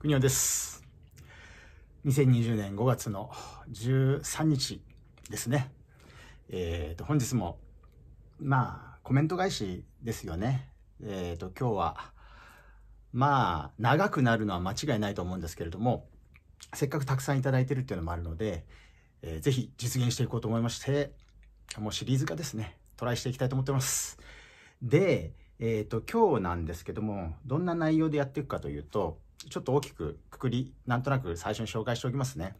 国尾です。2020年5月の13日ですね。えっ、ー、と、本日も、まあ、コメント返しですよね。えっ、ー、と、今日は、まあ、長くなるのは間違いないと思うんですけれども、せっかくたくさんいただいてるっていうのもあるので、えー、ぜひ実現していこうと思いまして、もうシリーズ化ですね、トライしていきたいと思ってます。で、えっ、ー、と、今日なんですけども、どんな内容でやっていくかというと、ちょっと大きくくくり、なんとなく最初に紹介しておきますね。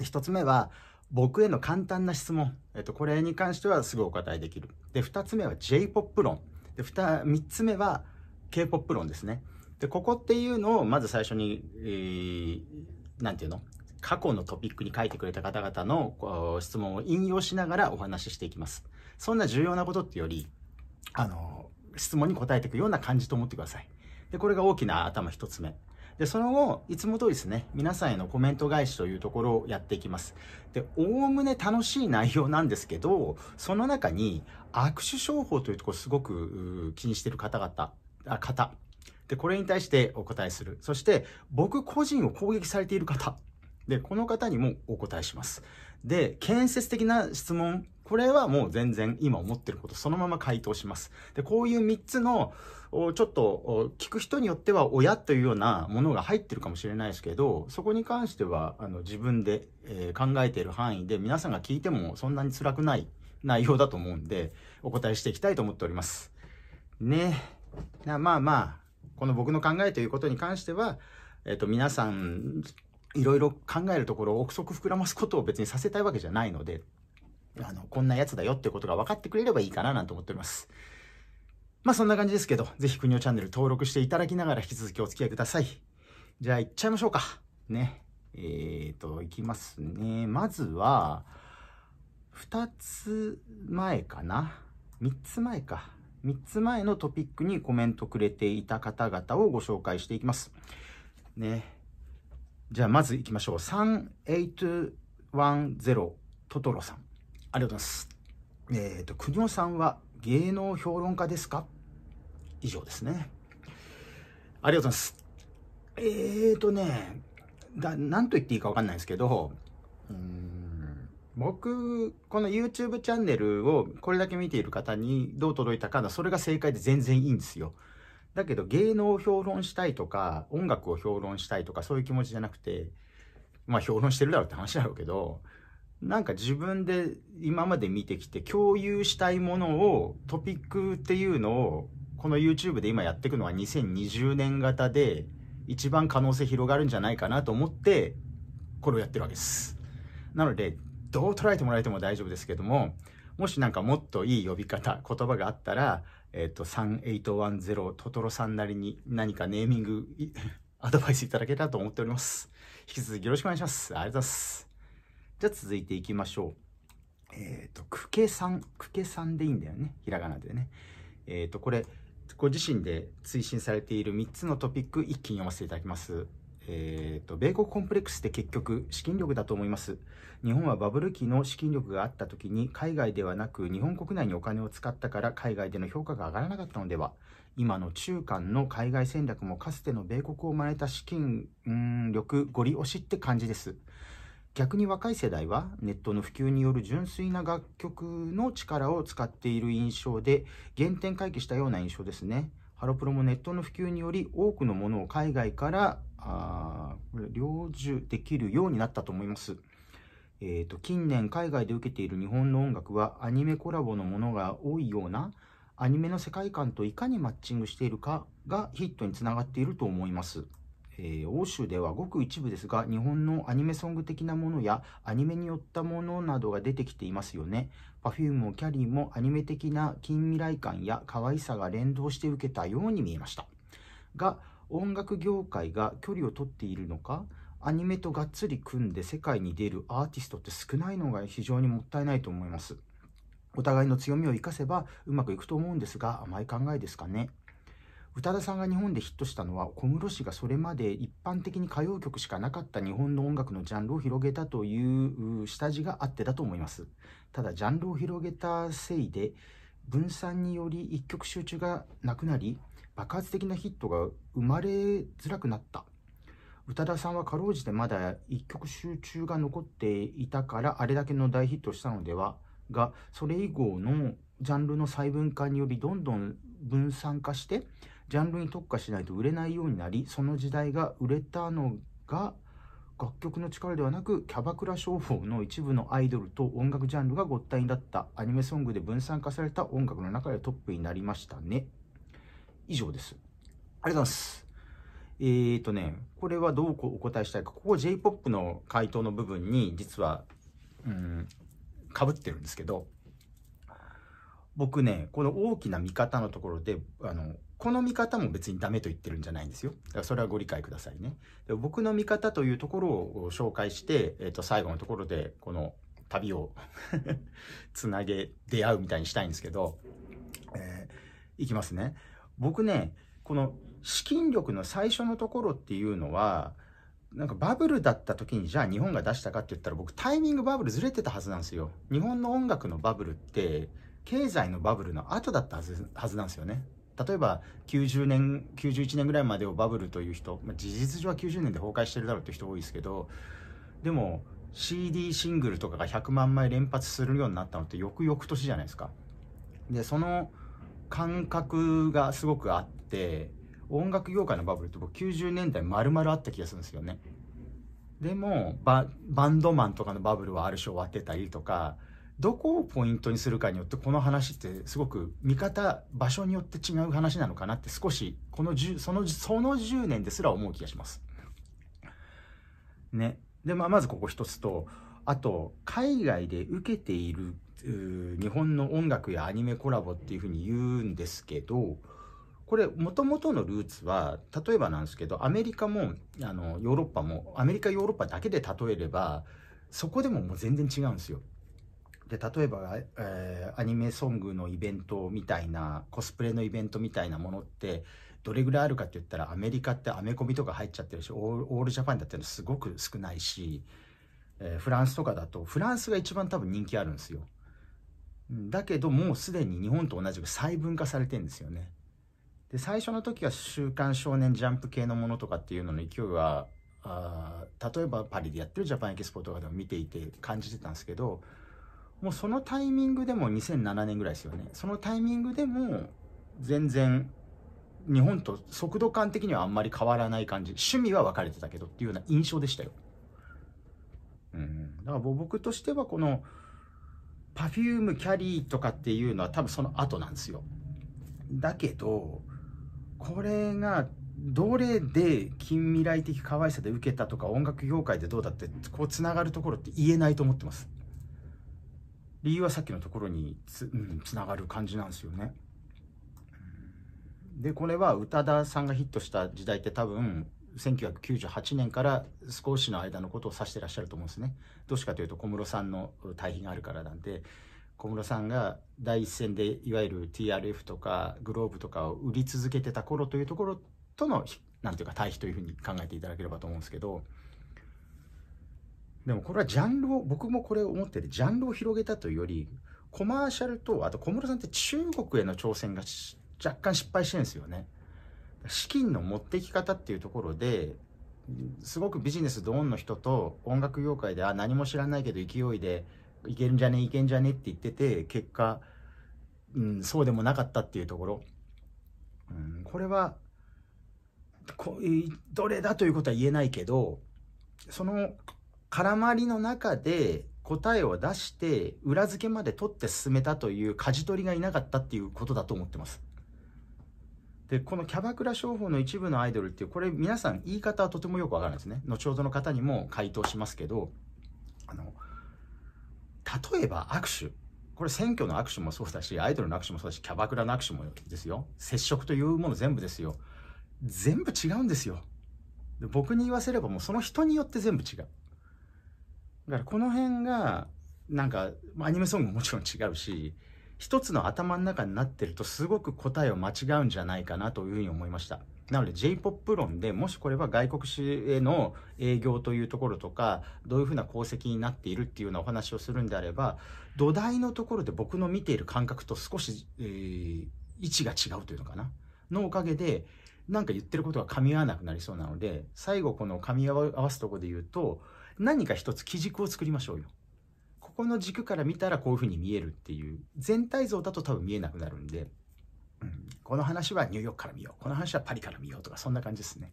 1つ目は、僕への簡単な質問。えっと、これに関してはすぐお答えできる。で、2つ目は J-POP 論。で、2、3つ目は K-POP 論ですね。で、ここっていうのをまず最初に、えー、なんて言うの過去のトピックに書いてくれた方々の質問を引用しながらお話ししていきます。そんな重要なことってより、あの、質問に答えていくような感じと思ってください。で、これが大きな頭一つ目。で、その後、いつも通りですね、皆さんへのコメント返しというところをやっていきます。で、おおむね楽しい内容なんですけど、その中に握手商法というところすごく気にしてる方々、あ方。で、これに対してお答えする。そして、僕個人を攻撃されている方。で、この方にもお答えします。で、建設的な質問。これはもう全然今思ってることそのまま回答します。で、こういう3つの、ちょっと聞く人によっては親というようなものが入ってるかもしれないですけどそこに関してはあの自分で、え考えている範囲で皆さんが聞いてもそんなに辛くない内容だと思うんでお答えしていきたいと思っております。ねまあまあこの僕の考えということに関しては、えっ、と、皆さんいろいろ考えるところを憶測膨らますことを別にさせたいわけじゃないのであのこんなやつだよってことが分かってくれればいいかななんて思っております。まあそんな感じですけど、ぜひ国をチャンネル登録していただきながら引き続きお付き合いください。じゃあ行っちゃいましょうか。ね。えーと、いきますね。まずは、2つ前かな。3つ前か。3つ前のトピックにコメントくれていた方々をご紹介していきます。ね。じゃあまず行きましょう。3810トトロさん。ありがとうございます。えっ、ー、と、国尾さんは芸能評論家ですか以上ですね。ありがとうございます。えーとね、だ、なんと言っていいかわかんないですけど、うーん僕、この YouTube チャンネルをこれだけ見ている方にどう届いたかな、それが正解で全然いいんですよ。だけど芸能を評論したいとか、音楽を評論したいとか、そういう気持ちじゃなくて、まあ評論してるだろうって話だろうけど、なんか自分で今まで見てきて共有したいものをトピックっていうのをこの YouTube で今やっていくのは2020年型で一番可能性広がるんじゃないかなと思ってこれをやってるわけです。なのでどう捉えてもらえても大丈夫ですけどももしなんかもっといい呼び方言葉があったら、えっ、ー、と3810トトロさんなりに何かネーミング アドバイスいただけたらと思っております。引き続きよろしくお願いします。ありがとうございます。じゃあ続いていきましょう。えっ、ー、と、くけさん。くけさんでいいんだよね。ひらがなでね。えっ、ー、と、これ、ご自身で推進されている3つのトピック、一気に読ませていただきます。えーと、米国コンプレックスって結局資金力だと思います日本はバブル期の資金力があった時に海外ではなく日本国内にお金を使ったから海外での評価が上がらなかったのでは今の中間の海外戦略もかつての米国を招いた資金力ごリ押しって感じです逆に若い世代はネットの普及による純粋な楽曲の力を使っている印象で原点回帰したような印象ですね。ハロプロもネットの普及により多くのものを海外から領受できるようになったと思います。えーと近年海外で受けている日本の音楽はアニメコラボのものが多いようなアニメの世界観といかにマッチングしているかがヒットにつながっていると思います。えー、欧州ではごく一部ですが日本のアニメソング的なものやアニメによったものなどが出てきていますよね Perfume もキャリーもアニメ的な近未来感や可愛さが連動して受けたように見えましたが音楽業界が距離を取っているのかアニメとがっつり組んで世界に出るアーティストって少ないのが非常にもったいないと思いますお互いの強みを生かせばうまくいくと思うんですが甘い考えですかね宇多田さんが日本でヒットしたのは小室氏がそれまで一般的に歌謡曲しかなかった日本の音楽のジャンルを広げたという下地があってだと思いますただジャンルを広げたせいで分散により一曲集中がなくなり爆発的なヒットが生まれづらくなった宇多田さんはかろうじてまだ一曲集中が残っていたからあれだけの大ヒットしたのではがそれ以降のジャンルの細分化によりどんどん分散化してジャンルに特化しないと売れないようになりその時代が売れたのが楽曲の力ではなくキャバクラ商法の一部のアイドルと音楽ジャンルがごったにだったアニメソングで分散化された音楽の中でトップになりましたね以上ですありがとうございますえーとねこれはどうお答えしたいかここ J-POP の回答の部分に実はうんかぶってるんですけど僕ねこの大きな見方のところであのこの見方も別にダメと言ってるんじゃないんですよ。だからそれはご理解くださいね。で僕の見方というところを紹介して、えっ、ー、と、最後のところで、この旅を つなげ、出会うみたいにしたいんですけど、えー、いきますね。僕ね、この資金力の最初のところっていうのは、なんかバブルだった時にじゃあ日本が出したかって言ったら僕タイミングバブルずれてたはずなんですよ。日本の音楽のバブルって経済のバブルの後だったはずはずなんですよね。例えば90年91年ぐらいまでをバブルという人、まあ、事実上は90年で崩壊してるだろうって人多いですけどでも CD シングルとかが100万枚連発するようになったのって翌々年じゃないですかでその感覚がすごくあって音楽業界のバブルって僕90年代まるあった気がするんですよねでもバンドマンとかのバブルはある種終わってたりとかどこをポイントにするかによってこの話ってすごく見方場所によって違う話なのかなって少しこの10そのその10年ですら思う気がします。ね。で、まあ、まずここ一つとあと海外で受けている日本の音楽やアニメコラボっていうふうに言うんですけどこれもともとのルーツは例えばなんですけどアメリカもあのヨーロッパもアメリカヨーロッパだけで例えればそこでももう全然違うんですよ。で例えば、えー、アニメソングのイベントみたいなコスプレのイベントみたいなものってどれぐらいあるかって言ったらアメリカってアメコミとか入っちゃってるしオールジャパンだってすごく少ないし、えー、フランスとかだとフランスが一番多分人気あるんですよだけどもうすでに日本と同じく細分化されてんですよねで最初の時は「週刊少年ジャンプ」系のものとかっていうのの勢いはあ例えばパリでやってるジャパンエキスポとかでも見ていて感じてたんですけどもうそのタイミングでも2007年ぐらいですよね。そのタイミングでも全然日本と速度感的にはあんまり変わらない感じ。趣味は分かれてたけどっていうような印象でしたよ。うん。だから僕としてはこの Perfume キャリーとかっていうのは多分その後なんですよ。だけど、これがどれで近未来的可愛さで受けたとか音楽業界でどうだってこうつながるところって言えないと思ってます。理由はさっきのところにつ,、うん、つながる感じなんですよね。でこれは宇多田さんがヒットした時代って多分1998年から少しの間のことを指してらっしゃると思うんですね。どうしてかというと小室さんの対比があるからなんで小室さんが第一線でいわゆる TRF とかグローブとかを売り続けてた頃というところとのなんていうか対比というふうに考えていただければと思うんですけど。でもこれはジャンルを、僕もこれを思ってて、ジャンルを広げたというより、コマーシャルと、あと小室さんって中国への挑戦が若干失敗してるんですよね。資金の持ってき方っていうところで、すごくビジネスドーンの人と音楽業界で、あ、何も知らないけど勢いで、いけるんじゃねいけんじゃねって言ってて、結果、うん、そうでもなかったっていうところ。うん、これは、こどれだということは言えないけど、その絡まりの中で答えを出して裏付けまで取って進めたという舵取りがいなかったっていうことだと思ってます。でこのキャバクラ商法の一部のアイドルっていうこれ皆さん言い方はとてもよくわからないですね後ほどの方にも回答しますけどあの例えば握手これ選挙の握手もそうだしアイドルの握手もそうだしキャバクラの握手もですよ接触というもの全部ですよ全部違うんですよで僕に言わせればもうその人によって全部違うだからこの辺がなんかアニメソングももちろん違うし一つの頭の中になってるとすごく答えを間違うんじゃないかなというふうに思いましたなので J-POP 論でもしこれは外国史への営業というところとかどういうふうな功績になっているっていうようなお話をするんであれば土台のところで僕の見ている感覚と少し、えー、位置が違うというのかなのおかげで何か言ってることが噛み合わなくなりそうなので最後この噛み合わすとこで言うと何か一つ基軸を作りましょうよ。ここの軸から見たらこういうふうに見えるっていう全体像だと多分見えなくなるんで、うん、この話はニューヨークから見ようこの話はパリから見ようとかそんな感じですね。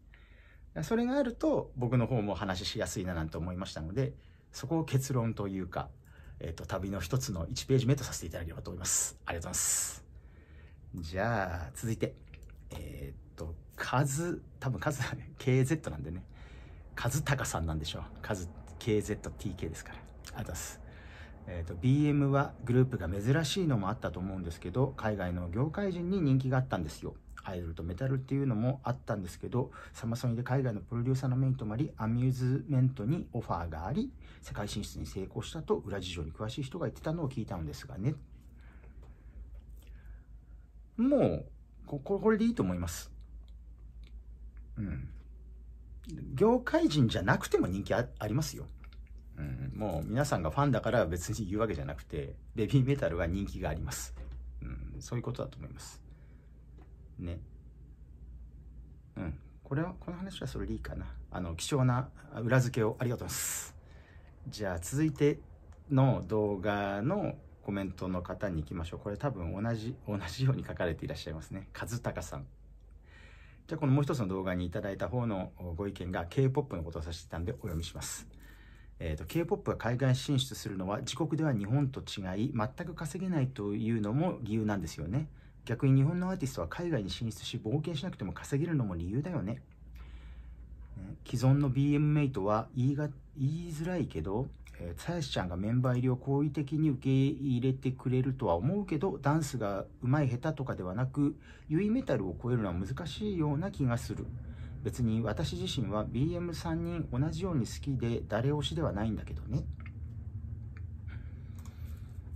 それがあると僕の方も話しやすいななんて思いましたのでそこを結論というか、えーと、旅の一つの1ページ目とさせていただければと思います。ありがとうございます。じゃあ続いてえっ、ー、と数多分数 KZ なんでね。数高さんなんでしょう。和 KZTK ですから。あざす。えーと、BM はグループが珍しいのもあったと思うんですけど海外の業界人に人気があったんですよアイドルとメタルっていうのもあったんですけどサマソニで海外のプロデューサーの目に留まりアミューズメントにオファーがあり世界進出に成功したと裏事情に詳しい人が言ってたのを聞いたんですがねもうここれでいいと思いますうん業界人じゃなくても人気ありますよ。うん、もう皆さんがファンだから別に言うわけじゃなくて、ベビーメタルは人気があります。うん、そういうことだと思います。ね。うん。これは、この話はそれでいいかな。あの、貴重な裏付けをありがとうございます。じゃあ、続いての動画のコメントの方に行きましょう。これ多分同じ、同じように書かれていらっしゃいますね。和孝さん。じゃあこのもう一つの動画にいただいた方のご意見が K-POP のことを指してたんでお読みします。えーと、K-POP が海外進出するのは自国では日本と違い全く稼げないというのも理由なんですよね。逆に日本のアーティストは海外に進出し冒険しなくても稼げるのも理由だよね。既存の BM メイトは言いが言いづらいけどえー、鞘ちゃんがメンバー入りを好意的に受け入れてくれるとは思うけど、ダンスが上手い下手とかではなく、ユイメタルを超えるのは難しいような気がする。別に私自身は BM3 人同じように好きで誰推しではないんだけどね。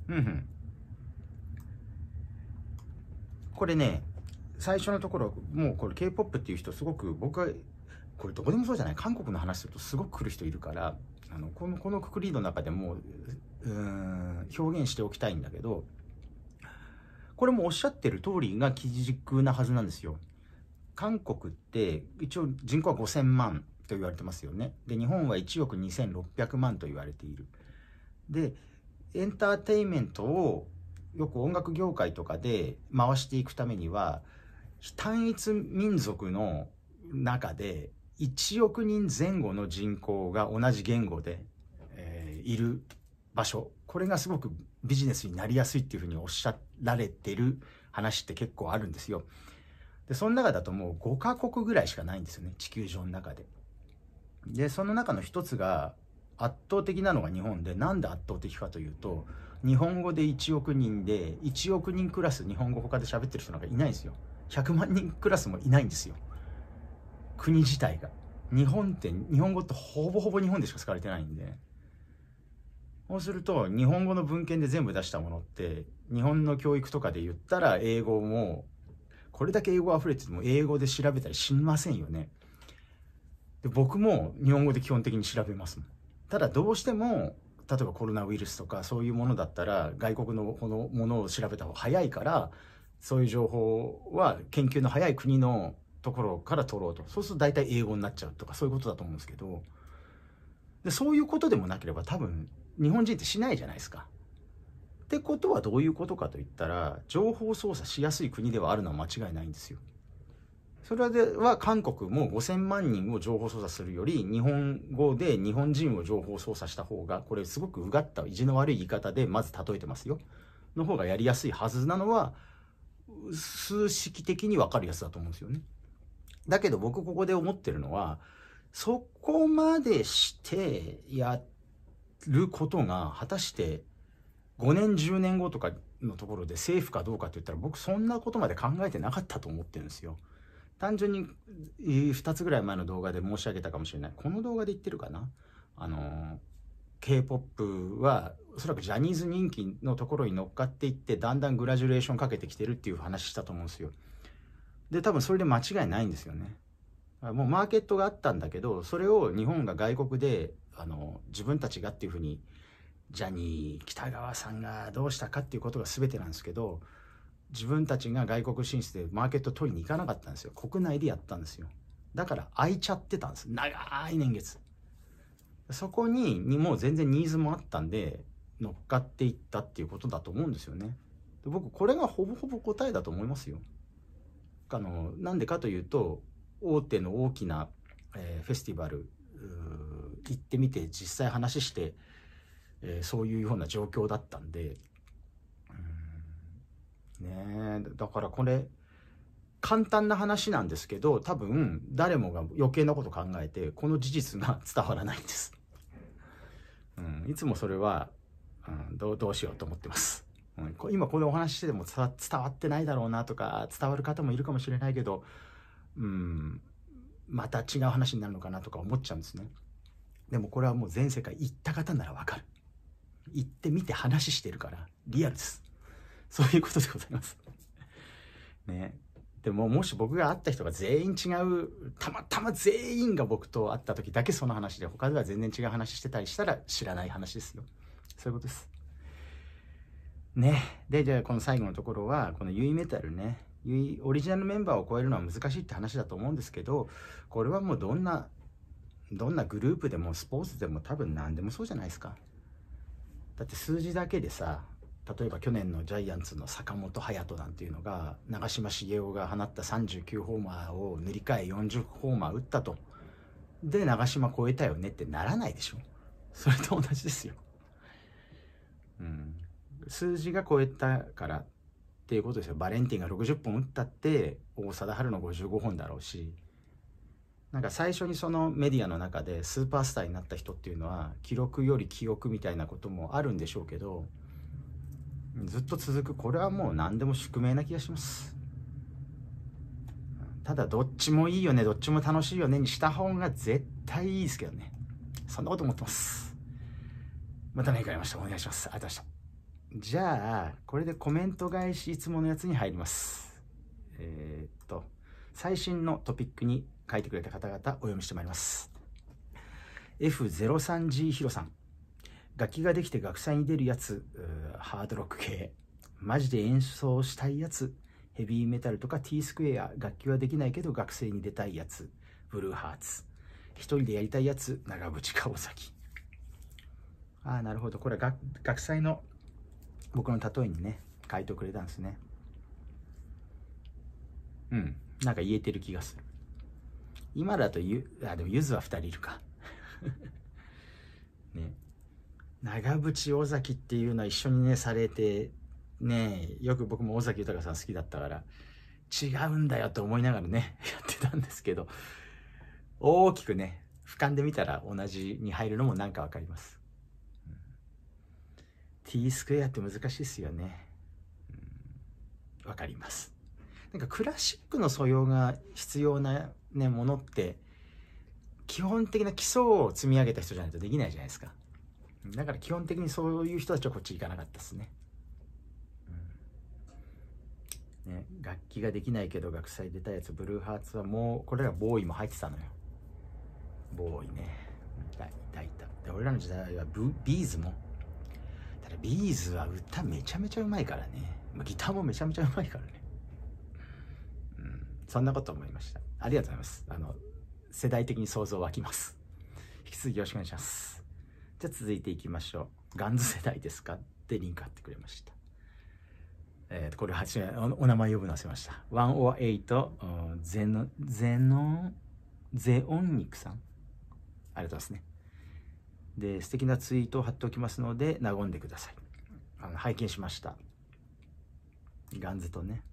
うんうん。これね、最初のところ、もうこれ K-POP っていう人すごく僕は、これどこでもそうじゃない韓国の話するとすごく来る人いるから、あのこのこのくくりの中でもうん表現しておきたいんだけどこれもおっしゃってる通りが基軸なはずなんですよ。韓国って一応人口は5000万と言われてますよね。で日本は1億2600万と言われている。でエンターテインメントをよく音楽業界とかで回していくためには単一民族の中で1億人前後の人口が同じ言語で、えー、いる場所これがすごくビジネスになりやすいっていうふうにおっしゃられてる話って結構あるんですよ。でその中だともう5カ国ぐらいしかないんですよね地球上の中で。でその中の一つが圧倒的なのが日本でなんで圧倒的かというと日本語で1億人で1億人クラス日本語他で喋ってる人なんかいないんですよ100万人クラスもいないんですよ国自体が日本って日本語ってほぼほぼ日本でしか使われてないんでそうすると日本語の文献で全部出したものって日本の教育とかで言ったら英語もこれだけ英語溢れてても英語で調べたりしませんよねで僕も日本語で基本的に調べますもんただどうしても例えばコロナウイルスとかそういうものだったら外国のこのものを調べた方が早いからそういう情報は研究の早い国のところから取ろうとそうすると大体英語になっちゃうとかそういうことだと思うんですけどでそういうことでもなければ多分日本人ってしないじゃないですか。ってことはどういうことかといったら情報操作しやすい国ではあるのは間違いないんですよ。それでは韓国も5000万人を情報操作するより日本語で日本人を情報操作した方がこれすごくうがった意地の悪い言い方でまず例えてますよの方がやりやすいはずなのは数式的に分かるやつだと思うんですよね。だけど僕ここで思ってるのは、そこまでしてやることが果たして5年10年後とかのところでセーフかどうかって言ったら僕そんなことまで考えてなかったと思ってるんですよ。単純に2つぐらい前の動画で申し上げたかもしれない。この動画で言ってるかなあの、K-POP はおそらくジャニーズ人気のところに乗っかっていってだんだんグラジュレーションかけてきてるっていう話したと思うんですよ。で多分それで間違いないんですよねもうマーケットがあったんだけどそれを日本が外国であの自分たちがっていうふうにジャニー北川さんがどうしたかっていうことが全てなんですけど自分たちが外国進出でマーケット取りに行かなかったんですよ国内でやったんですよだから空いちゃってたんです長い年月そこににもう全然ニーズもあったんで乗っかっていったっていうことだと思うんですよね僕これがほぼほぼ答えだと思いますよあのなんでかというと大手の大きな、えー、フェスティバル行ってみて実際話して、えー、そういうような状況だったんでねだからこれ簡単な話なんですけど多分誰もが余計なこと考えてこの事実が伝わらないんです、うん、いつもそれは、うん、どうしようと思ってますうん、今このお話してても伝わってないだろうなとか伝わる方もいるかもしれないけど、うん、また違う話になるのかなとか思っちゃうんですねでもこれはもう全世界行った方ならわかる行ってみて話してるからリアルですそういうことでございます ねでももし僕が会った人が全員違うたまたま全員が僕と会った時だけその話で他では全然違う話してたりしたら知らない話ですよそういうことですね。で、じゃあこの最後のところは、このユイメタルね。ユイオリジナルメンバーを超えるのは難しいって話だと思うんですけど、これはもうどんな、どんなグループでもスポーツでも多分何でもそうじゃないですか。だって数字だけでさ、例えば去年のジャイアンツの坂本勇人なんていうのが長嶋茂雄が放った39ホーマーを塗り替え40ホーマー打ったとで長嶋超えたよねってならないでしょそれと同じですようん数字が超えたからっていうことですよバレンティンが60本打ったって大貞治の55本だろうしなんか最初にそのメディアの中でスーパースターになった人っていうのは記録より記憶みたいなこともあるんでしょうけどずっと続くこれはもう何でも宿命な気がしますただどっちもいいよねどっちも楽しいよねにした方が絶対いいですけどねそんなこと思ってますまた何かありましたお願いしますありがとうございましたじゃあ、これでコメント返しいつものやつに入ります。えー、っと、最新のトピックに書いてくれた方々お読みしてまいります。F03G ヒロさん。楽器ができて学祭に出るやつ、ハードロック系。マジで演奏したいやつ。ヘビーメタルとか T スクエア。楽器はできないけど学生に出たいやつ。ブルーハーツ。一人でやりたいやつ。長渕川崎。ああ、なるほど。これは学祭の僕の例えにね書いてくれたんですねうんなんか言えてる気がする今だとゆあでもゆずは2人いるか ね長渕尾崎っていうのは一緒にねされてねよく僕も尾崎豊さん好きだったから違うんだよと思いながらね やってたんですけど大きくね俯瞰で見たら同じに入るのもなんか分かります t スクエアって難しいですよね。わ、うん、かります。なんかクラシックの素養が必要な、ね、ものって、基本的な基礎を積み上げた人じゃないとできないじゃないですか。だから基本的にそういう人たちはこっち行かなかったですね。うん、ね楽器ができないけど学祭出たやつ、ブルーハーツはもう、これらボーイも入ってたのよ。ボーイね。いたいたいで、俺らの時代はビーズもビーズは歌めちゃめちゃうまいからね、まギターもめちゃめちゃうまいからね、うん、そんなこと思いましたありがとうございますあの世代的に想像湧きます引き続きよろしくお願いしますじゃあ続いていきましょうガンズ世代ですかってリンク貼ってくれましたえっ、ー、これ8めお名前呼ぶの忘れました。108、うん、ゼノ、ゼノン、ゼオンニクさん。ありがとうございますね。で素敵なツイートを貼っておきますので和んでくださいあの拝見しましたガンズとね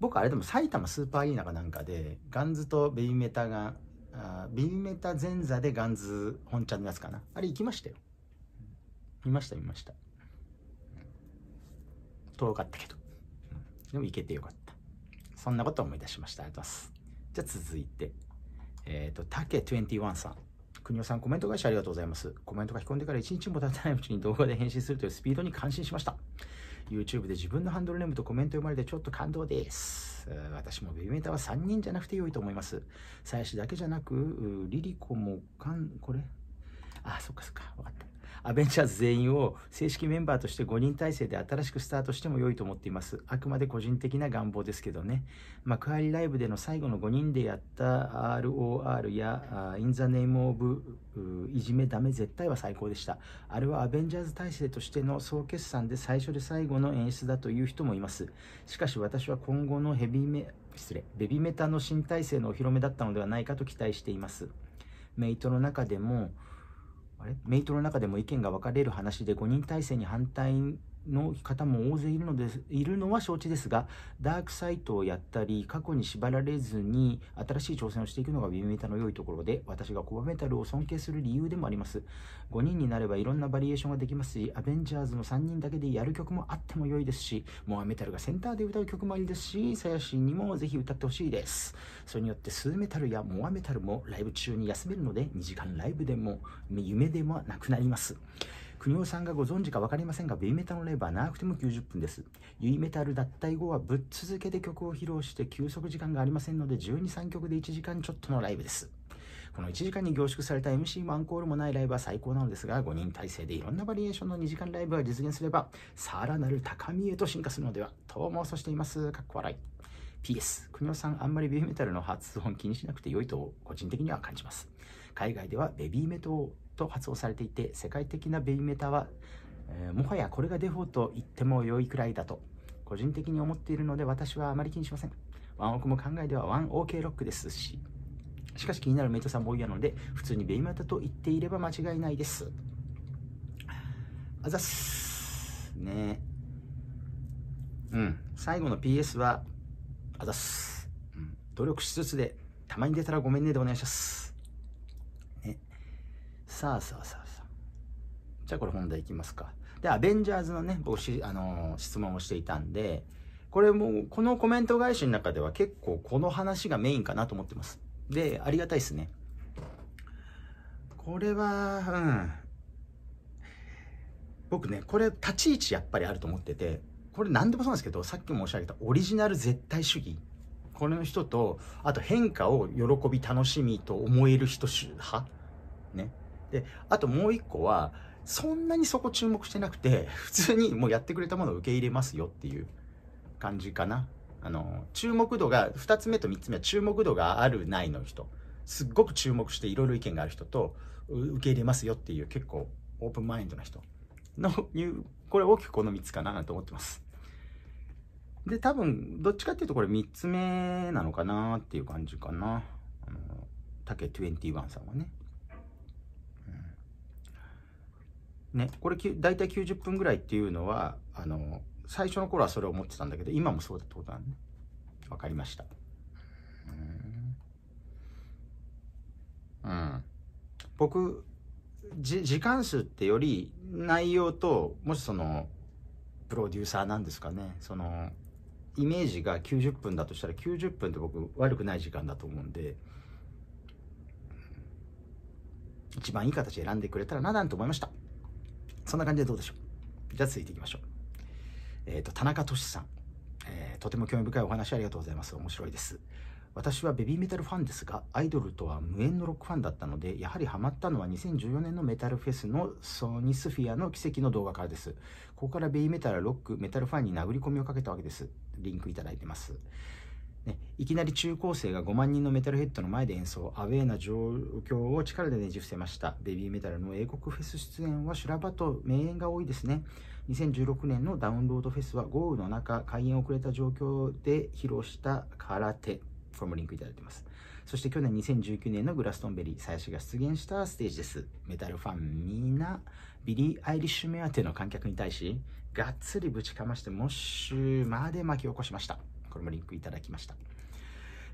僕あれでも埼玉スーパーアリーナかなんかでガンズとベビメタがあベビメタ前座でガンズ本ちゃんのやつかなあれ行きましたよ見ました見ました遠かったけどでも行けてよかったそんなことを思い出しましたありがとうございますじゃあ続いてえっ、ー、と、タケ21さん。国尾さん、コメント返しありがとうございます。コメントが引っ込んでから1日も経たないうちに動画で返信するというスピードに感心しました。YouTube で自分のハンドルネームとコメント読まれてちょっと感動です。私もベビーメーターは3人じゃなくて良いと思います。鞘師だけじゃなく、リリコもかん、これあ、そっかそっか。わかった。アベンジャーズ全員を正式メンバーとして5人体制で新しくスタートしても良いと思っています。あくまで個人的な願望ですけどね。幕張ライブでの最後の5人でやった ROR や In the Name of いじめダメ絶対は最高でした。あれはアベンジャーズ体制としての総決算で最初で最後の演出だという人もいます。しかし私は今後のヘビメ、失礼、ベビメタの新体制のお披露目だったのではないかと期待しています。メイトの中でも、あれメイトの中でも意見が分かれる話で5人体制に反対の方も大勢いるのですいるのは承知ですがダークサイトをやったり過去に縛られずに新しい挑戦をしていくのがビビメタの良いところで私がコバメタルを尊敬する理由でもあります5人になればいろんなバリエーションができますしアベンジャーズの3人だけでやる曲もあっても良いですしモアメタルがセンターで歌う曲もありですしさやしにもぜひ歌ってほしいですそれによってスーメタルやモアメタルもライブ中に休めるので2時間ライブでも夢でもなくなります国尾さんがご存知か分かりませんがベイメタのライブは長くても90分ですユイメタル脱退後はぶっ続けで曲を披露して休息時間がありませんので123曲で1時間ちょっとのライブですこの1時間に凝縮された MC もアンコールもないライブは最高なのですが、5人体制でいろんなバリエーションの2時間ライブが実現すれば、さらなる高みへと進化するのでは、と妄想しています。かっこ笑い。PS、国尾さん、あんまりベイメタルの発音気にしなくて良いと、個人的には感じます。海外ではベビーメトと発音されていて世界的なベイメタは、えー、もはやこれがデフォと言っても良いくらいだと個人的に思っているので私はあまり気にしませんワンオクも考えではワン OK ロックですししかし気になるメイトさんも多いので普通にベイメタと言っていれば間違いないですあざっすねうん最後の PS はあざっす、うん、努力しつつでたまに出たらごめんねでお願いしますさあさあさあさあ。じゃあこれ本題いきますか。で、アベンジャーズのね、僕し、あのー、質問をしていたんで、これもう、このコメント返しの中では結構この話がメインかなと思ってます。で、ありがたいですね。これは、うん。僕ね、これ立ち位置やっぱりあると思ってて、これ何でもそうなんですけど、さっきも申し上げたオリジナル絶対主義。この人と、あと変化を喜び、楽しみと思える人派。ね。で、あともう一個は、そんなにそこ注目してなくて、普通にもうやってくれたものを受け入れますよっていう感じかな。あの、注目度が、2つ目と3つ目は注目度があるないの人。すっごく注目していろいろ意見がある人と、受け入れますよっていう結構オープンマインドな人の、いう、これ大きくこの3つかなと思ってます。で、多分、どっちかっていうとこれ3つ目なのかなっていう感じかな。あの、竹21さんはね。ね、これ大体90分ぐらいっていうのはあの最初の頃はそれを思ってたんだけど今もそうだってことなのね分かりましたうん、僕時間数ってより内容ともしそのプロデューサーなんですかねそのイメージが90分だとしたら90分って僕悪くない時間だと思うんで一番いい形選んでくれたらななんて思いました。そんな感じでどうでしょうじゃあ続いていきましょう。えっ、ー、と、田中俊さん。えー、とても興味深いお話ありがとうございます。面白いです。私はベビーメタルファンですが、アイドルとは無縁のロックファンだったので、やはりハマったのは2014年のメタルフェスのソニスフィアの奇跡の動画からです。ここからベビーメタル、ロック、メタルファンに殴り込みをかけたわけです。リンクいただいてます。ね、いきなり中高生が5万人のメタルヘッドの前で演奏、アウェーな状況を力でねじ伏せました。ベビーメタルの英国フェス出演は修羅場と名演が多いですね。2016年のダウンロードフェスは豪雨の中、開演遅れた状況で披露した空手。これもリンクいただいてます。そして去年2019年のグラストンベリー、最初が出現したステージです。メタルファンみんな、ビリー・アイリッシュ目当ての観客に対し、がっつりぶちかまして、モッシュまで巻き起こしました。これもリンクいただきました。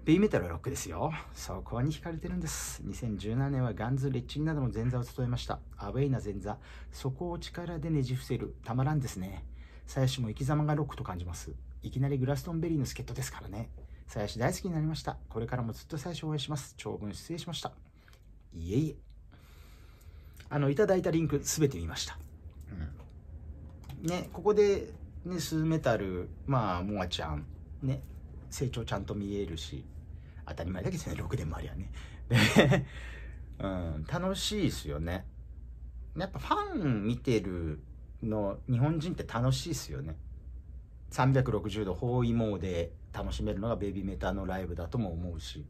ベイメタルはロックですよ。そこに惹かれてるんです。2017年はガンズ、レッチンなどの前座を務めました。アウェイな前座。そこを力でねじ伏せる。たまらんですね。鞘師も生き様がロックと感じます。いきなりグラストンベリーの助っ人ですからね。鞘師大好きになりました。これからもずっと鞘師応援します。長文失礼しました。いえいえ。あの、いただいたリンクすべて見ました。うん。ね、ここで、ね、スーメタル、まあ、モアちゃん、ね成長ちゃんと見えるし当たり前だけどね6年もありゃねうん、楽しいっすよねやっぱファン見てるの日本人って楽しいっすよね360度包囲網で楽しめるのがベビーメターのライブだとも思うし、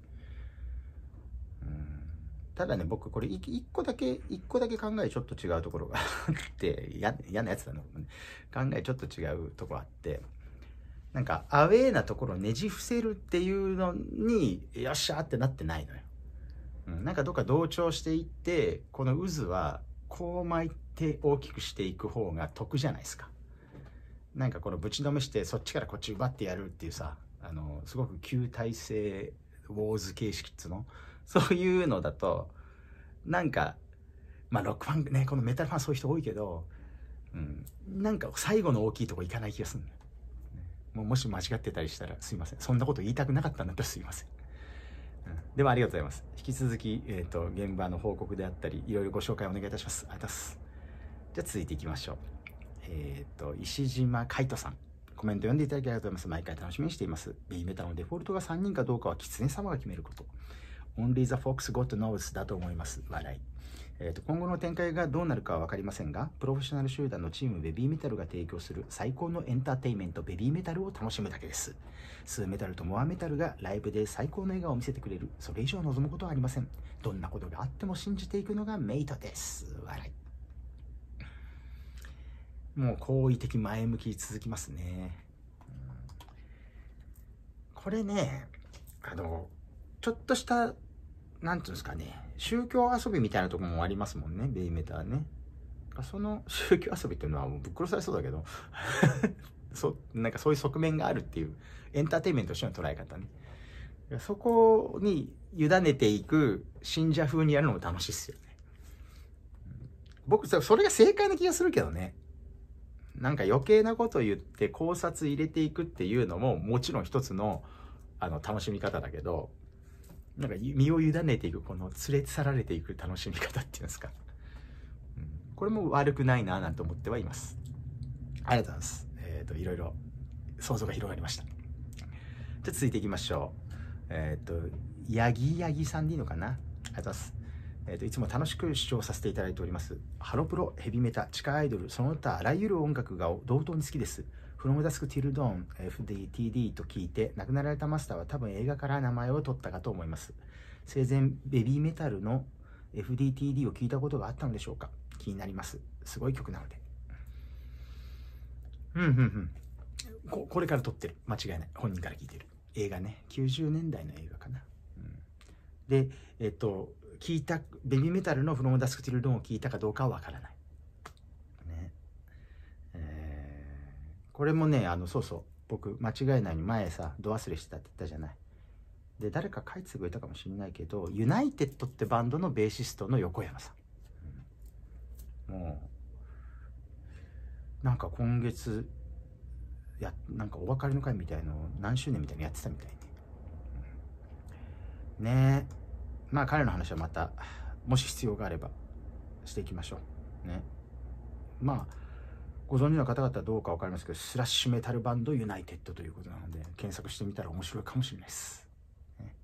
うん、ただね僕これ1個だけ1個だけ考えちょっと違うところがあって嫌なやつだな、ね、考えちょっと違うとこあってなんかアウェーなところをねじ伏せるっていうのによっしゃってなってないのよ、うん、なんかどっか同調していってこの渦はこう巻いて大きくしていく方が得じゃないですかなんかこのぶちのめしてそっちからこっち奪ってやるっていうさあのすごく旧体制ウォーズ形式っつのそういうのだとなんかまあロックファンねこのメタルファンそういう人多いけど、うん、なんか最後の大きいとこ行かない気がするんだよももし間違ってたりしたらすいません。そんなこと言いたくなかったんだったらすいません。うん、でもありがとうございます。引き続き、えっ、ー、と、現場の報告であったり、いろいろご紹介お願いいたします。ありがとうございます。じゃあ続いていきましょう。えっ、ー、と、石島海人さん。コメント読んでいただきありがとうございます。毎回楽しみにしています。B メタのデフォルトが3人かどうかは狐様が決めること。Only the fox got knows だと思います。笑い。えーと、今後の展開がどうなるかは分かりませんがプロフェッショナル集団のチームベビーメタルが提供する最高のエンターテインメントベビーメタルを楽しむだけですスーメタルとモアメタルがライブで最高の笑顔を見せてくれるそれ以上望むことはありませんどんなことがあっても信じていくのがメイトです笑いもう好意的前向き続きますね、これねあのちょっとしたんていうんですかね宗教遊びみたいなとこもありますもんね、ベイメタはね。その宗教遊びっていうのはもうぶっ殺されそうだけど そ、なんかそういう側面があるっていう、エンターテインメントとしての捉え方ね。そこに委ねていく信者風にやるのも楽しいっすよね。僕、それが正解な気がするけどね。なんか余計なこと言って考察入れていくっていうのももちろん一つのあの楽しみ方だけど、なんか身を委ねていくこの連れ去られていく楽しみ方っていうんですか、これも悪くないななんて思ってはいますありがとうございますえっ、ー、といろいろ想像が広がりましたじゃあ続いていきましょうえっ、ー、とヤギヤギさんでいいのかなありがとうございますえーと、いつも楽しく視聴させていただいておりますハロプロヘビメタ地下アイドルその他あらゆる音楽が同等に好きですフロムダスクティルドーン FDTD と聞いて亡くなられたマスターは多分映画から名前を取ったかと思います生前ベビーメタルの FDTD を聞いたことがあったのでしょうか気になりますすごい曲なのでうんうんうんここれから撮ってる間違いない本人から聞いてる映画ね90年代の映画かな、うん、でえっと聞いたベビーメタルの「フロム・ダスク・ティル・ドン」を聞いたかどうかは分からない、ねえー、これもねあのそうそう僕間違いないに前さド忘れしてたって言ったじゃないで誰か書いてくれたかもしれないけどユナイテッドってバンドのベーシストの横山さん、うん、もうなんか今月やなんかお別れの会みたいの何周年みたいなのやってたみたいね、ねえまあ彼の話はまた、もし必要があればしていきましょう。ね。まあ、ご存知の方々はどうかわかりますけど、スラッシュメタルバンドユナイテッドということなので、検索してみたら面白いかもしれないです。ね、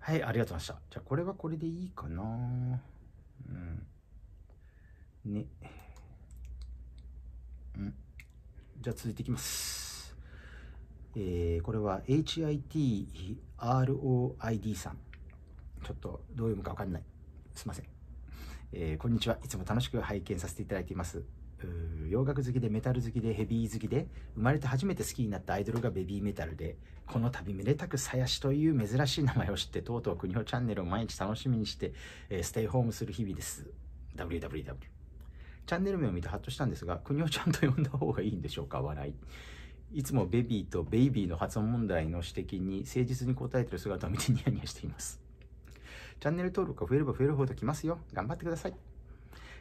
はい、ありがとうございました。じゃあこれはこれでいいかなうん。ね。うん。じゃあ続いていきます。えー、これは HIT ROID さん。ちょっとどう読むかわかんない。すいません。えー、こんにちは。いつも楽しく拝見させていただいています。洋楽好きでメタル好きでヘビー好きで生まれて初めて好きになったアイドルがベビーメタルでこの度めでたくさやしという珍しい名前を知ってとうとう国をチャンネルを毎日楽しみにして、えー、ステイホームする日々です WWW チャンネル名を見てハッとしたんですが国をちゃんと呼んだ方がいいんでしょうか笑いいつもベビーとベイビーの発音問題の指摘に誠実に答えてる姿を見てニヤニヤしています。チャンネル登録が増えれば増えるほど来ますよ。頑張ってください。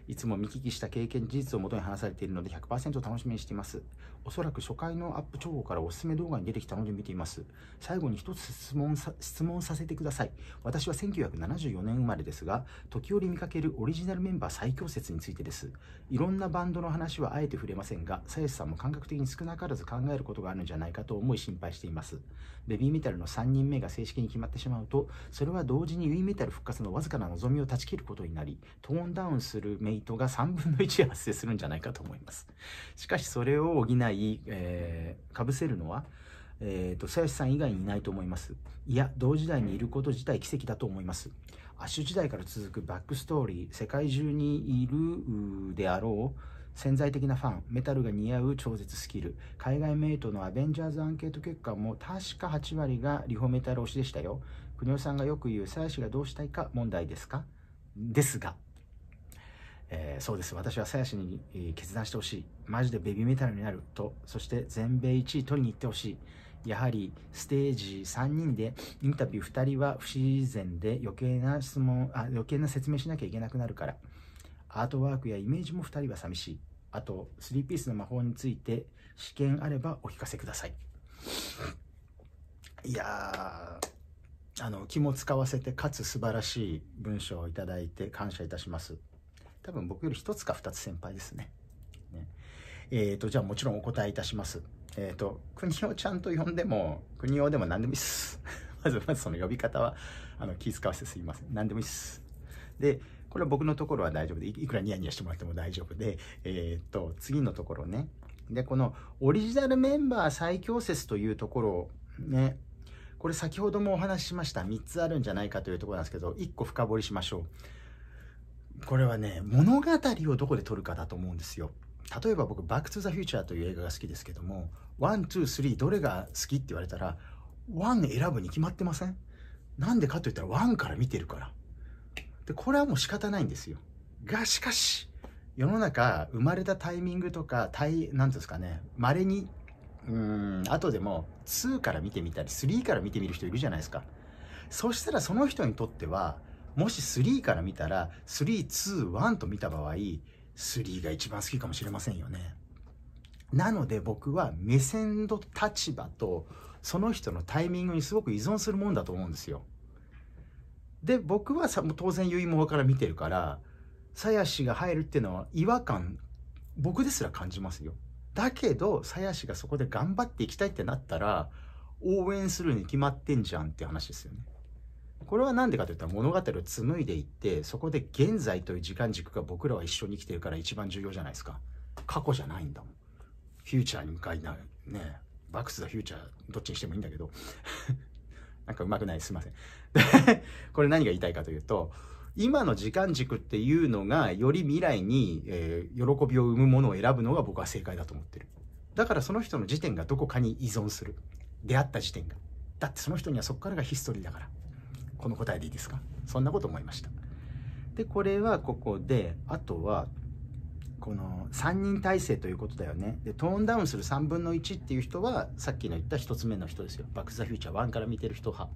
いつも見聞きした経験、事実をもとに話されているので100%楽しみにしています。おそらく初回のアップ情報からおすすめ動画に出てきたので見ています。最後に一つ質問さ質問させてください。私は1974年生まれですが、時折見かけるオリジナルメンバー最強説についてです。いろんなバンドの話はあえて触れませんが、さやしさんも感覚的に少なからず考えることがあるんじゃないかと思い心配しています。ベビーメタルの3人目が正式に決まってしまうと、それは同時にウィーメタル復活のわずかな望みを断ち切ることになり、トーンダウンするメメイトが3分の1発生するんじゃないかと思います。しかしそれを補い、えー、かぶせるのは、えーと、と鞘師さん以外にいないと思います。いや、同時代にいること自体奇跡だと思います。アッシュ時代から続くバックストーリー、世界中にいるであろう潜在的なファン、メタルが似合う超絶スキル、海外メイトのアベンジャーズアンケート結果も確か8割がリホメタル推しでしたよ。国尾さんがよく言う鞘師がどうしたいか問題ですかですが。えー、そうです私は鞘師に、決断してほしいマジでベビーメタルになるとそして全米1位取りに行ってほしいやはりステージ3人でインタビュー2人は不自然で余計な質問あ余計な説明しなきゃいけなくなるからアートワークやイメージも2人は寂しいあと3ピースの魔法について試験あればお聞かせくださいいやあの気も使わせてかつ素晴らしい文章をいただいて感謝いたします多分僕より1つか2つ先輩ですね。ねえっ、ー、と、じゃあもちろんお答えいたします。えっ、ー、と、国をちゃんと呼んでも、国をでも何でもいいっす。まず、まずその呼び方は、あの、気遣わせてすいません。何でもいいっす。で、これは僕のところは大丈夫で、いくらニヤニヤしてもらっても大丈夫で、えっ、ー、と、次のところね。で、このオリジナルメンバー最強説というところね、これ先ほどもお話ししました3つあるんじゃないかというところなんですけど、1個深掘りしましょう。これはね、物語をどこで撮るかだと思うんですよ。例えば僕、バック・トゥ・ザ・フューチャーという映画が好きですけども、ワン、ツー、スリー、どれが好きって言われたら、ワン選ぶに決まってませんなんでかといったらワンから見てるから。で、これはもう仕方ないんですよ。が、しかし、世の中、生まれたタイミングとか、たい、なんですかね、稀に、うん、後でも、2から見てみたり、3から見てみる人いるじゃないですか。そしたらその人にとっては、もし3から見たら321と見た場合3が一番好きかもしれませんよねなので僕は目線と立場とその人のタイミングにすごく依存するもんだと思うんですよで僕はさ当然結もから見てるから鞘師が入るっていうのは違和感僕ですら感じますよだけどさやしがそこで頑張っていきたいってなったら応援するに決まってんじゃんって話ですよねこれは何でかといったら物語を紡いでいってそこで現在という時間軸が僕らは一緒に生きてるから一番重要じゃないですか過去じゃないんだもんフューチャーに向かいなねバックス・ザ・フューチャーどっちにしてもいいんだけど なんかうまくないすいません これ何が言いたいかというと今の時間軸っていうのがより未来に、えー、喜びを生むものを選ぶのが僕は正解だと思ってるだからその人の時点がどこかに依存する出会った時点がだってその人にはそこからがヒストリーだからこの答えでいいですかそんなこと思いましたでこれはここであとはこの3人体制ということだよねでトーンダウンする3分の1っていう人はさっきの言った1つ目の人ですよ「バック・ザ・フューチャー1」から見てる人派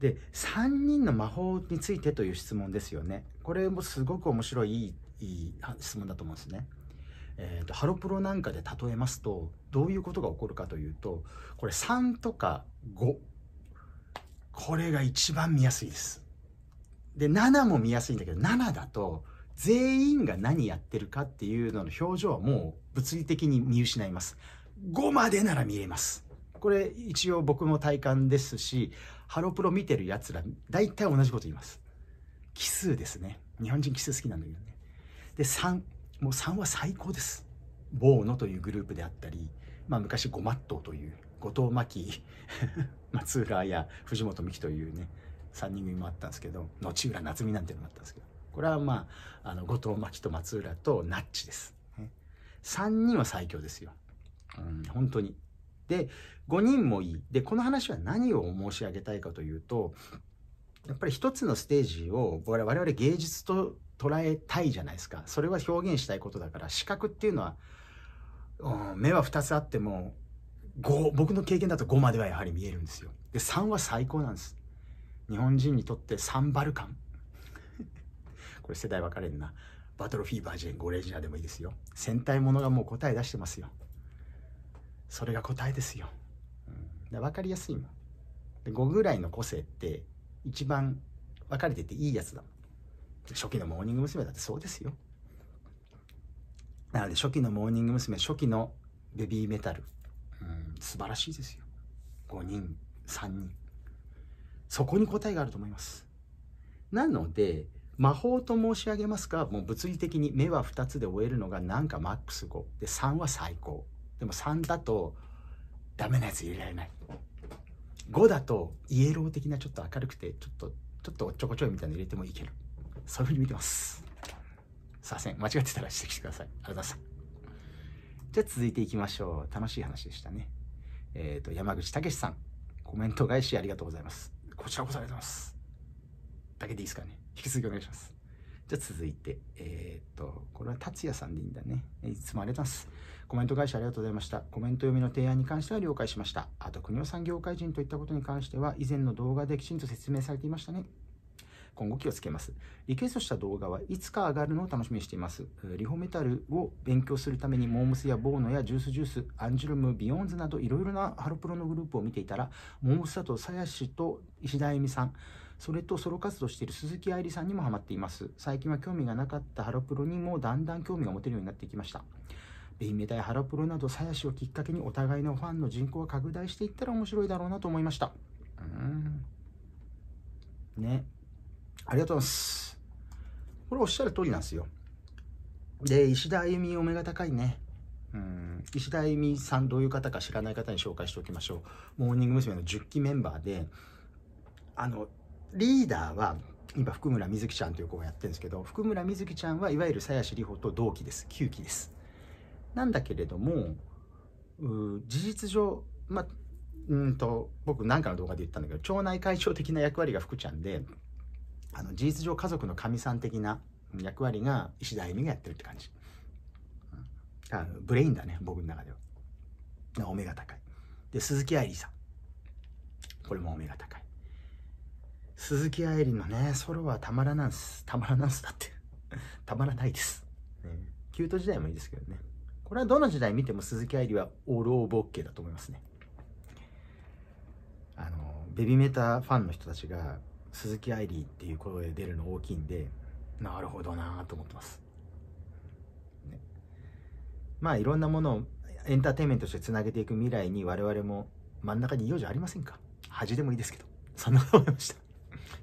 で3人の魔法についてという質問ですよねこれもすごく面白いいい質問だと思うんですねえーと、ハロプロなんかで例えますとどういうことが起こるかというとこれ3とか5これが一番見やすいです。で、7も見やすいんだけど、7だと、全員が何やってるかっていうのの表情はもう物理的に見失います。5までなら見えます。これ一応僕の体感ですし、ハロプロ見てる奴ら、大体同じこと言います。奇数ですね。日本人奇数好きなんだけどね。で、3。もう3は最高です。ボーノというグループであったり、まあ昔ゴマットという後藤真希松浦や藤本美貴というね3人組もあったんですけど後浦夏美なんていうのもあったんですけどこれはまああの後藤真希と松浦とナッチです、3人は最強ですよ、うん、本当にで5人もいいでこの話は何を申し上げたいかというとやっぱり一つのステージを我々芸術と捉えたいじゃないですかそれは表現したいことだから視覚っていうのは、うん、目は2つあっても5僕の経験だと5まではやはり見えるんですよで3は最高なんです日本人にとって3バルカン これ世代分かれるなバトルフィーバージェンゴレジャーでもいいですよ戦隊ものがもう答え出してますよそれが答えですよ、うん、分かりやすいもんで5ぐらいの個性って一番分かれてていいやつだもん初期のモーニング娘。だってそうですよなので初期のモーニング娘。初期のベビーメタル素晴らしいですよ5人3人そこに答えがあると思いますなので魔法と申し上げますかもう物理的に目は2つで終えるのがなんかマックス5で3は最高でも3だとダメなやつ入れられない5だとイエロー的なちょっと明るくてちょっとちょっとおっちょこちょいみたいなの入れてもいけるそういうふうに見てますさせん間違ってたら指摘してくださいありがとうございますじゃあ続いていきましょう楽しい話でしたねえー、と、山口武さん、コメント返しありがとうございます。こちらこそありがとうございます。だけでいいですかね。引き続きお願いします。じゃあ続いて、えっ、ー、と、これは達也さんでいいんだね。いつもありがとうございます。コメント返しありがとうございました。コメント読みの提案に関しては了解しました。あと、国尾産業界人といったことに関しては、以前の動画できちんと説明されていましたね。今後気をつけます。リクエストした動画はいつか上がるのを楽しみにしています。リホメタルを勉強するためにモームスやボーノやジュースジュース、アンジュルム、ビヨンズなどいろいろなハロプロのグループを見ていたら、モームスだとさやしと石田あゆみさん、それとソロ活動している鈴木愛理さんにもハマっています。最近は興味がなかったハロプロにもだんだん興味が持てるようになってきました。ベイメダやハロプロなど、鞘師をきっかけにお互いのファンの人口が拡大していったら面白いだろうなと思いました。うん。ね。ありがとうございます。これおっしゃる通りなんですよ。で、石田あゆみお目が高いね。うん、石田あゆみさんどういう方か知らない方に紹介しておきましょう。モーニング娘。の10期メンバーで、あの、リーダーは今福村瑞希ちゃんという子がやってるんですけど福村瑞希ちゃんはいわゆる鞘師里穂と同期です9期ですなんだけれども事実上まあうんと僕何かの動画で言ったんだけど町内会長的な役割が福ちゃんであの事実上家族の神さん的な役割が石田あ美みがやってるって感じ、うん、あのブレインだね僕の中ではお目が高いで鈴木愛理さんこれもお目が高い鈴木愛理のねソロはたまらなんすたまらなんすだって たまらないです、ね、キュート時代もいいですけどねこれはどの時代見ても鈴木愛理はオールオーブオッケーだと思いますねあのベビーメーターファンの人たちが鈴木愛理っていう声で出るの大きいんでなるほどなと思ってます、ね、まあいろんなものをエンターテインメントとしてつなげていく未来に我々も真ん中にいようじゃありませんか恥でもいいですけどそんなこと思いました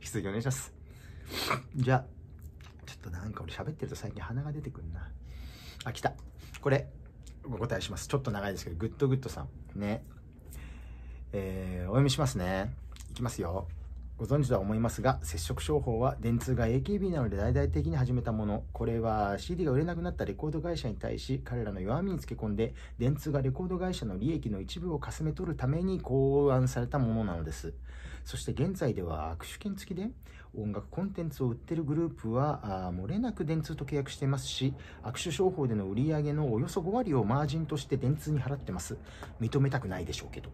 引き続きお願いしますじゃあちょっとなんか俺喋ってると最近鼻が出てくんなあ来たこれお答えしますちょっと長いですけどグッドグッドさんねえー、お読みしますねいきますよご存知とは思いますが、接触商法は電通が AKB なので大々的に始めたもの。これは CD が売れなくなったレコード会社に対し、彼らの弱みにつけ込んで、電通がレコード会社の利益の一部をかすめ取るために考案されたものなのです。そして現在では握手券付きで音楽コンテンツを売ってるグループは、漏れなく電通と契約していますし、握手商法での売り上げのおよそ5割をマージンとして電通に払ってます。認めたくないでしょうけど。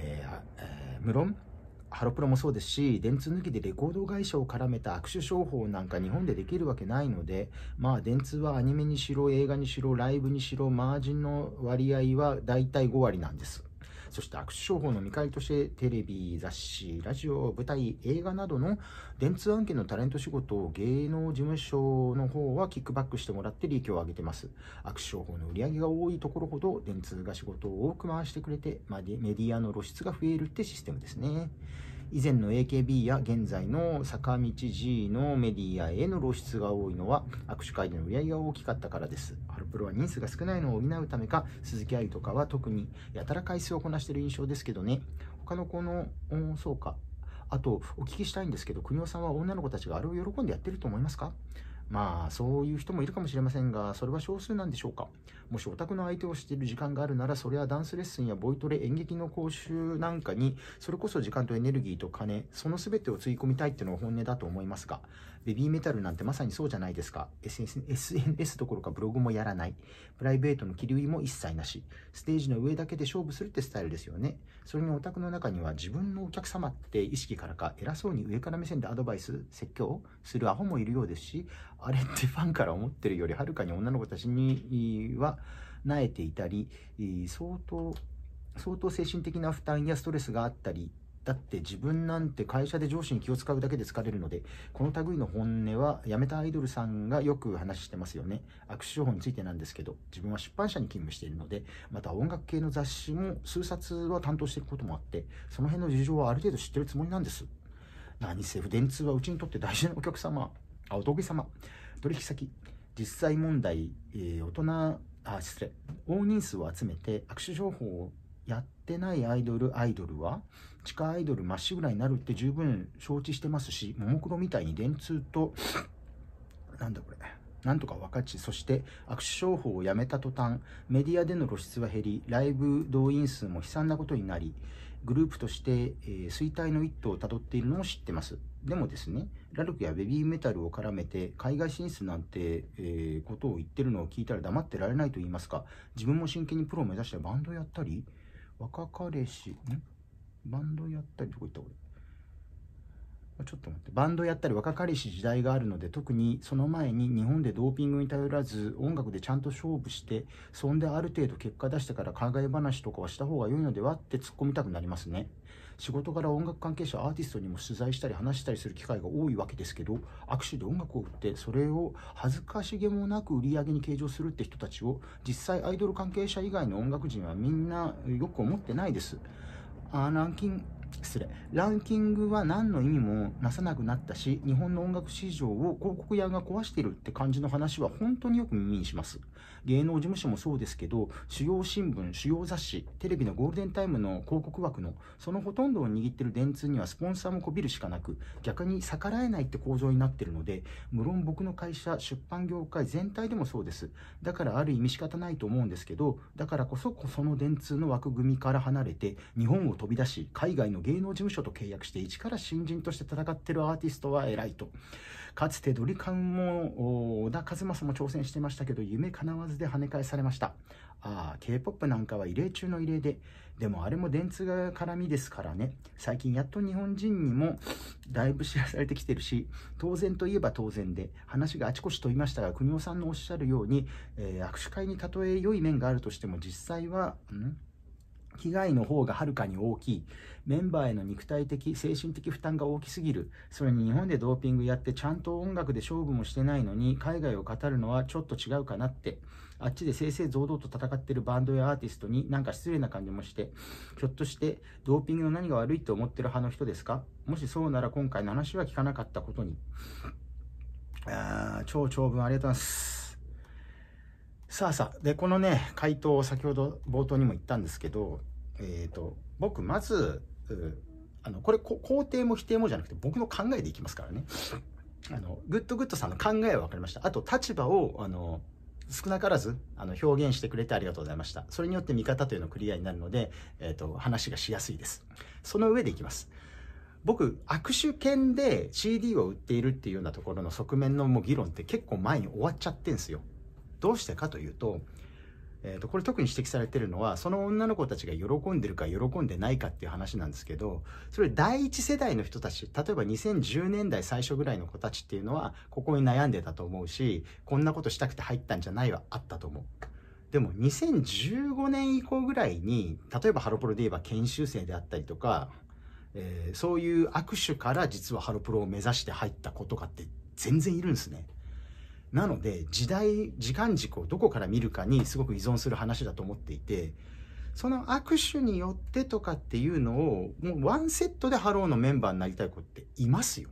えー、えー、無論、ハロプロもそうですし、電通抜きでレコード会社を絡めた握手商法なんか日本でできるわけないので、まあ電通はアニメにしろ、映画にしろ、ライブにしろ、マージンの割合はだいたい5割なんです。そして握手商法の見返りとしてテレビ、雑誌、ラジオ、舞台、映画などの電通案件のタレント仕事を芸能事務所の方はキックバックしてもらって利益を上げてます。握手商法の売り上げが多いところほど電通が仕事を多く回してくれて、まあ、メディアの露出が増えるってシステムですね。以前の AKB や現在の坂道 G のメディアへの露出が多いのは握手会での売り上げが大きかったからですハロプロは人数が少ないのを補うためか鈴木愛とかは特にやたら回数をこなしている印象ですけどね他の子の、うん、そうかあとお聞きしたいんですけど国尾さんは女の子たちがあれを喜んでやってると思いますかまあ、そういう人もいるかもしれませんが、それは少数なんでしょうか。もしオタクの相手をしている時間があるなら、それはダンスレッスンやボイトレ、演劇の講習なんかに、それこそ時間とエネルギーと金、その全てを吸い込みたいっていうのが本音だと思いますが、ベビーメタルなんてまさにそうじゃないですか。SNS どころかブログもやらない。プライベートの切り売りも一切なし。ステージの上だけで勝負するってスタイルですよね。それにオタクの中には自分のお客様って意識からか偉そうに上から目線でアドバイス、説教するアホもいるようですし、あれってファンから思ってるよりはるかに女の子たちには萎えていたり、相当、相当精神的な負担やストレスがあったりだって自分なんて会社で上司に気を使うだけで疲れるので、この類の本音は辞めたアイドルさんがよく話してますよね。握手情報についてなんですけど、自分は出版社に勤務しているので、また音楽系の雑誌も数冊は担当していくこともあって、その辺の事情はある程度知ってるつもりなんです。何せ、電通はうちにとって大事なお客様、あ、お得意様、取引先、実際問題、えー、大人、あ、失礼、大人数を集めて握手情報をやって、ってないアイドル、アイドルは、地下アイドルまっしぐらになるって十分承知してますし、ももクロみたいに電通と、なんだこれ、なんとか分かち、そして握手商法をやめた途端、メディアでの露出は減り、ライブ動員数も悲惨なことになり、グループとして、えー、衰退の一途をたどっているのを知ってます。でもですね、ラルクやベビーメタルを絡めて海外進出なんて、えー、ことを言ってるのを聞いたら黙ってられないと言いますか、自分も真剣にプロを目指してバンドをやったり、若彼氏、んバンドやったり、どこ行った俺。ちょっと待って。バンドやったり若かりし時代があるので、特にその前に日本でドーピングに頼らず、音楽でちゃんと勝負して、そんである程度結果出してから考え話とかはした方が良いのではって突っ込みたくなりますね。仕事柄音楽関係者アーティストにも取材したり話したりする機会が多いわけですけど握手で音楽を売ってそれを恥ずかしげもなく売り上げに計上するって人たちを実際アイドル関係者以外の音楽人はみんなよく思ってないです。あ南失礼ランキングは何の意味もなさなくなったし日本の音楽市場を広告屋が壊してるって感じの話は本当によく耳にします芸能事務所もそうですけど主要新聞主要雑誌テレビのゴールデンタイムの広告枠のそのほとんどを握ってる電通にはスポンサーもこびるしかなく逆に逆らえないって構造になってるので無論僕の会社出版業界全体でもそうですだからある意味仕方ないと思うんですけどだからこそその電通の枠組みから離れて日本を飛び出し海外のの芸能事務所と契約して一から新人として戦ってるアーティストは偉いと。かつてドリカンも小田和正も挑戦してましたけど、夢叶わずで跳ね返されました。ああ、K-POP なんかは異例中の異例で、でもあれも電通が絡みですからね。最近やっと日本人にもだいぶ知らされてきてるし、当然といえば当然で、話があちこち飛びましたが、国尾さんのおっしゃるように、えー、握手会にたとえ良い面があるとしても実際は、ん被害の方がはるかに大きい。メンバーへの肉体的、精神的負担が大きすぎる。それに日本でドーピングやってちゃんと音楽で勝負もしてないのに、海外を語るのはちょっと違うかなって。あっちで正々堂々と戦ってるバンドやアーティストになんか失礼な感じもして、ひょっとしてドーピングの何が悪いと思ってる派の人ですかもしそうなら今回の話は聞かなかったことに。あー超長文ありがとうございます。さあさあ、で、このね、回答を先ほど冒頭にも言ったんですけど、えっ、ー、と、僕、まず、あの、これこ、肯定も否定もじゃなくて、僕の考えでいきますからね。あの、グッドグッドさんの考えは分かりました。あと、立場を、あの、少なからず、あの、表現してくれてありがとうございました。それによって見方というのクリアになるので、えっ、ー、と、話がしやすいです。その上でいきます。僕握手券で CD を売っているっていうようなところの側面のもう議論って結構前に終わっちゃってんすよどうしてかというと,、えー、とこれ特に指摘されてるのはその女の子たちが喜んでるか喜んでないかっていう話なんですけどそれ第一世代の人たち例えば2010年代最初ぐらいの子たちっていうのはここに悩んでたと思うしこんなことしたくて入ったんじゃないはあったと思う。でも2015年以降ぐらいに例えばハロプロで言えば研修生であったりとかえー、そういう握手から実はハロプロを目指して入った子とかって全然いるんですね。なので時代時間軸をどこから見るかにすごく依存する話だと思っていてその握手によってとかっていうのをもうワンセットでハローのメンバーになりたい子っていますよ。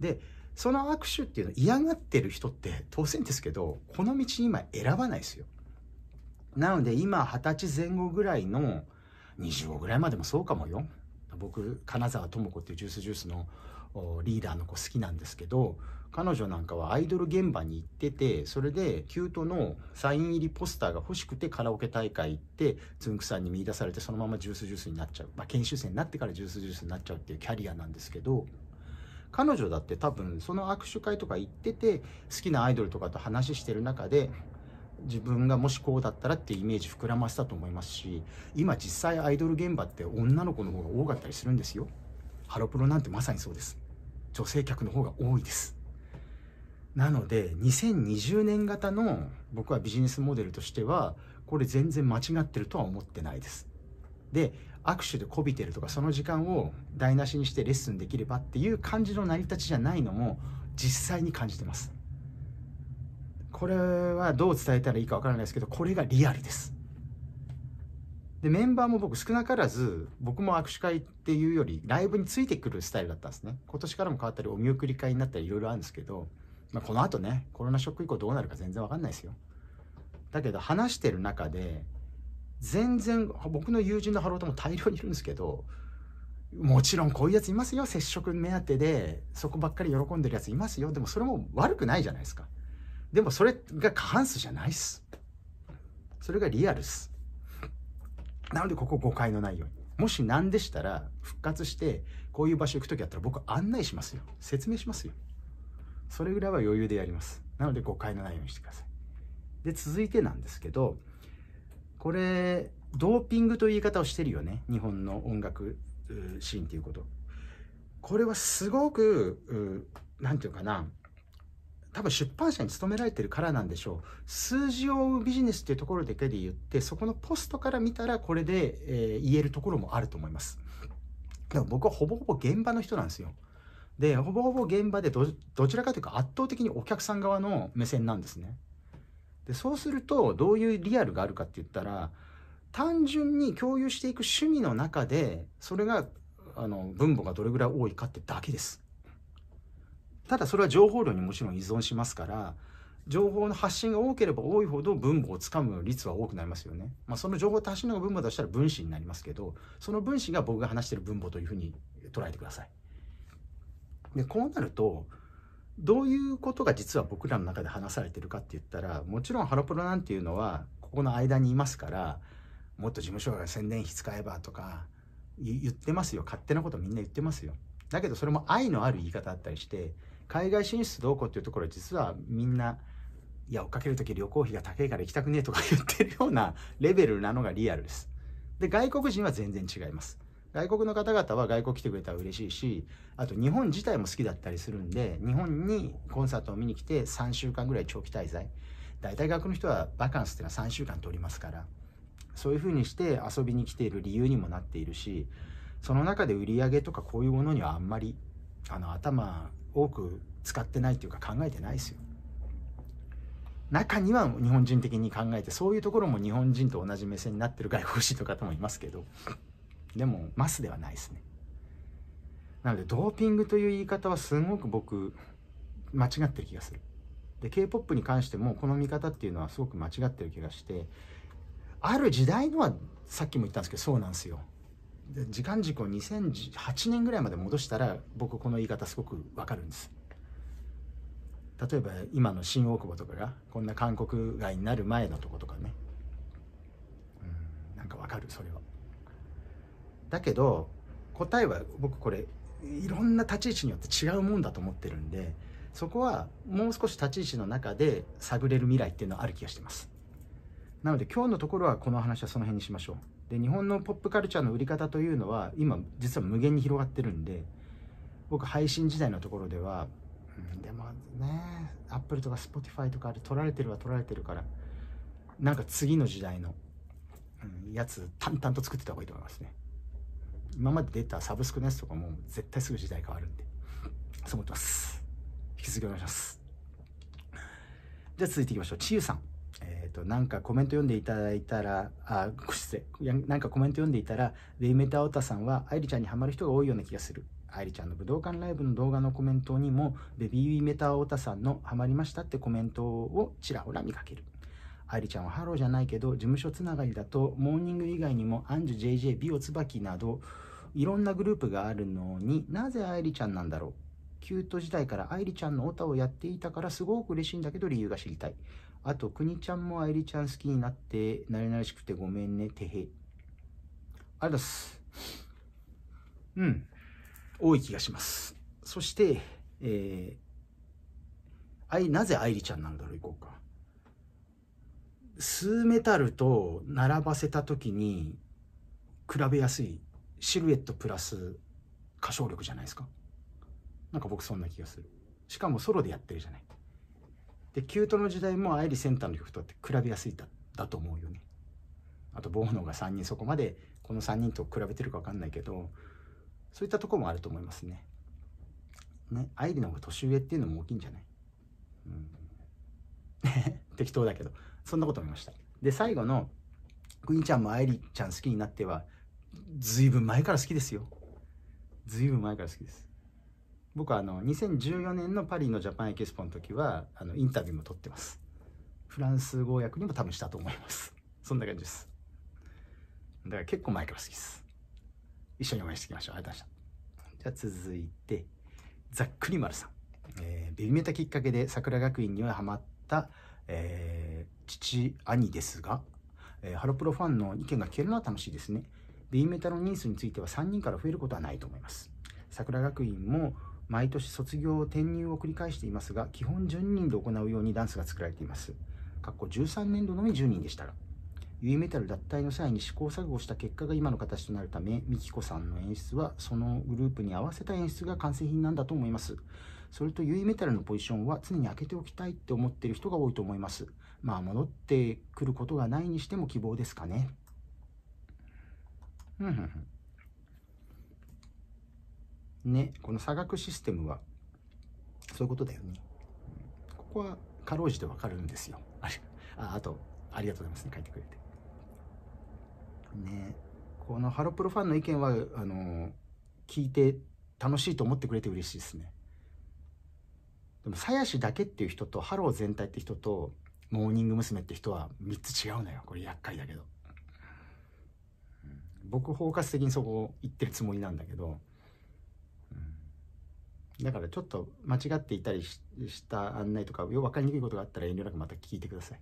でその握手っていうの嫌がってる人って当然ですけどこの道今選ばないですよ。なので今二十歳前後ぐらいの25ぐらいまでもそうかもよ。僕金沢智子っていうジュースジュースのリーダーの子好きなんですけど彼女なんかはアイドル現場に行っててそれでキュートのサイン入りポスターが欲しくてカラオケ大会行ってつんくさんに見出されてそのままジュースジュースになっちゃう、まあ、研修生になってからジュースジュースになっちゃうっていうキャリアなんですけど彼女だって多分その握手会とか行ってて好きなアイドルとかと話してる中で自分がもしこうだったらってイメージ膨らませたと思いますし今実際アイドル現場って女の子の方が多かったりするんですよハロプロなんてまさにそうです女性客の方が多いですなので2020年型の僕はビジネスモデルとしてはこれ全然間違ってるとは思ってないです。で握手でこびてるとかその時間を台無しにしてレッスンできればっていう感じの成り立ちじゃないのも実際に感じてます。これはどう伝えたらいいかわからないですけどこれがリアルです。でメンバーも僕少なからず僕も握手会っていうよりライブについてくるスタイルだったんですね今年からも変わったりお見送り会になったりいろいろあるんですけどまあ、この後ね、コロナショック以降どうなるか全然わかんないですよ。だけど話してる中で、全然、僕の友人のハローとも大量にいるんですけど、もちろんこういうやついますよ。接触目当てで、そこばっかり喜んでるやついますよ。でもそれも悪くないじゃないですか。でもそれが過半数じゃないっす。それがリアルっす。なのでここ誤解のないように。もし何でしたら復活してこういう場所行く時あったら僕案内しますよ。説明しますよ。それぐらいは余裕でやりますなので誤解のないようにしてくださいで続いてなんですけどこれドーピングという言い方をしてるよね日本の音楽シーンっていうことこれはすごく何て言うかな多分出版社に勤められてるからなんでしょう数字を追うビジネスっていうところだけで言ってそこのポストから見たらこれで、えー、言えるところもあると思いますでも僕はほぼほぼ現場の人なんですよでほぼほぼ現場でどちらかというと圧倒的にお客さん側の目線なんですねでそうするとどういうリアルがあるかって言ったら単純に共有していく趣味の中でそれがあの分母がどれぐらい多いかってだけですただそれは情報量にもちろん依存しますから情報の発信が多ければ多いほど分母をつかむ率は多くなりますよね。まあ、その情報を発信の分母だとしたら分子になりますけどその分子が僕が話してる分母というふうに捉えてください。でこうなるとどういうことが実は僕らの中で話されてるかって言ったらもちろんハロプロなんていうのはここの間にいますからもっと事務所が宣伝費使えばとか言ってますよ勝手なことみんな言ってますよだけどそれも愛のある言い方だったりして海外進出どうこうっていうところ実はみんないや追っかける時旅行費が高いから行きたくねえとか言ってるようなレベルなのがリアルですで外国人は全然違います外国の方々は外国来てくれたら嬉しいしあと日本自体も好きだったりするんで日本にコンサートを見に来て3週間ぐらい長期滞在大体学の人はバカンスっていうのは3週間取りますからそういうふうにして遊びに来ている理由にもなっているしその中で売り上げとかこういうものにはあんまりあの頭多く使ってないっていうか考えてないですよ。中には日本人的に考えてそういうところも日本人と同じ目線になってる外国人の方もいますけど。でもマスではないですねなのでドーピングという言い方はすごく僕間違ってる気がするで k p o p に関してもこの見方っていうのはすごく間違ってる気がしてある時代のはさっきも言ったんですけどそうなんですよで時間軸を2008年ぐらいまで戻したら僕この言い方すごくわかるんです例えば今の新大久保とかがこんな韓国外になる前のとことかねうんなんかわかるそれはだけど答えは僕これいろんな立ち位置によって違うもんだと思ってるんでそこはもう少し立ち位置の中で探れる未来っていうのはある気がしてますなので今日のところはこの話はその辺にしましょうで日本のポップカルチャーの売り方というのは今実は無限に広がってるんで僕配信時代のところでは、うん、でもねアップルとか Spotify とかあれ取られてるは取られてるからなんか次の時代の、やつ淡々と作ってた方がいいと思いますね今まで出たサブスクのやつとかも絶対すぐ時代変わるんでそう思ってます引き続きお願いしますじゃあ続いていきましょうちゆさんえっ、ー、となんかコメント読んでいただいたらあ失礼なんかコメント読んでいたらベイメタオタさんは愛理ちゃんにはまる人が多いような気がする愛理ちゃんの武道館ライブの動画のコメントにもベビーメタオタさんのハマりましたってコメントをちらほら見かける愛理ちゃんはハローじゃないけど、事務所つながりだと、モーニング以外にも、アンジュ、JJ、ビオ、キなど、いろんなグループがあるのになぜ愛梨ちゃんなんだろうキュート時代から愛梨ちゃんのオタをやっていたからすごく嬉しいんだけど理由が知りたい。あと、くにちゃんも愛梨ちゃん好きになって、なれなれしくてごめんね、てへ。ありがとうございます。うん。多い気がします。そして、えー、あいなぜ愛梨ちゃんなんだろう、いこうか。スーメタルと並ばせた時に比べやすいシルエットプラス歌唱力じゃないですかなんか僕そんな気がするしかもソロでやってるじゃないでキュートの時代もアイリセンターの曲とって比べやすいだだと思うよねあとボーノが3人そこまでこの3人と比べてるか分かんないけどそういったとこもあると思いますねねアイリの方が年上っていうのも大きいんじゃない、うん、適当だけどそんなこと思いました。で、最後の、クインちゃんも愛梨ちゃん好きになっては、ずいぶん前から好きですよ。ずいぶん前から好きです。僕はあの2014年のパリのジャパンエキスポの時はあのインタビューも撮ってますフランス語訳にも多分したと思いますそんな感じですだから結構前から好きです一緒に応援していきましょうありがとうございましたじゃあ続いてざっくり丸さん、えー、ベビメタきっかけで桜学院にはハマった、えー、父、兄ですが、えー、ハロプロファンの意見が聞けるのは楽しいですね。B メタの人数については3人から増えることはないと思います。桜学院も毎年卒業転入を繰り返していますが、基本10人で行うようにダンスが作られています。過去13年度のみ10人でしたが。U メタル脱退の際に試行錯誤した結果が今の形となるため、ミキコさんの演出はそのグループに合わせた演出が完成品なんだと思います。それと U メタルのポジションは常に開けておきたいって思ってる人が多いと思います。まあ、戻ってくることがないにしても希望ですかね。うんうんうん、ね、この差額システムは、そういうことだよね。ここは、かろうじてわかるんですよ。あああと、ありがとうございますね、書いてくれて。ね、このハロプロファンの意見は、あの、聞いて楽しいと思ってくれて嬉しいですね。でも、鞘師だけっていう人と、ハロー全体って人と、モーニング娘。って人は3つ違うのよこれ厄介だけど、僕包括的にそこを言ってるつもりなんだけど、だからちょっと間違っていたりした案内とか分かりにくいことがあったら遠慮なくまた聞いてくださ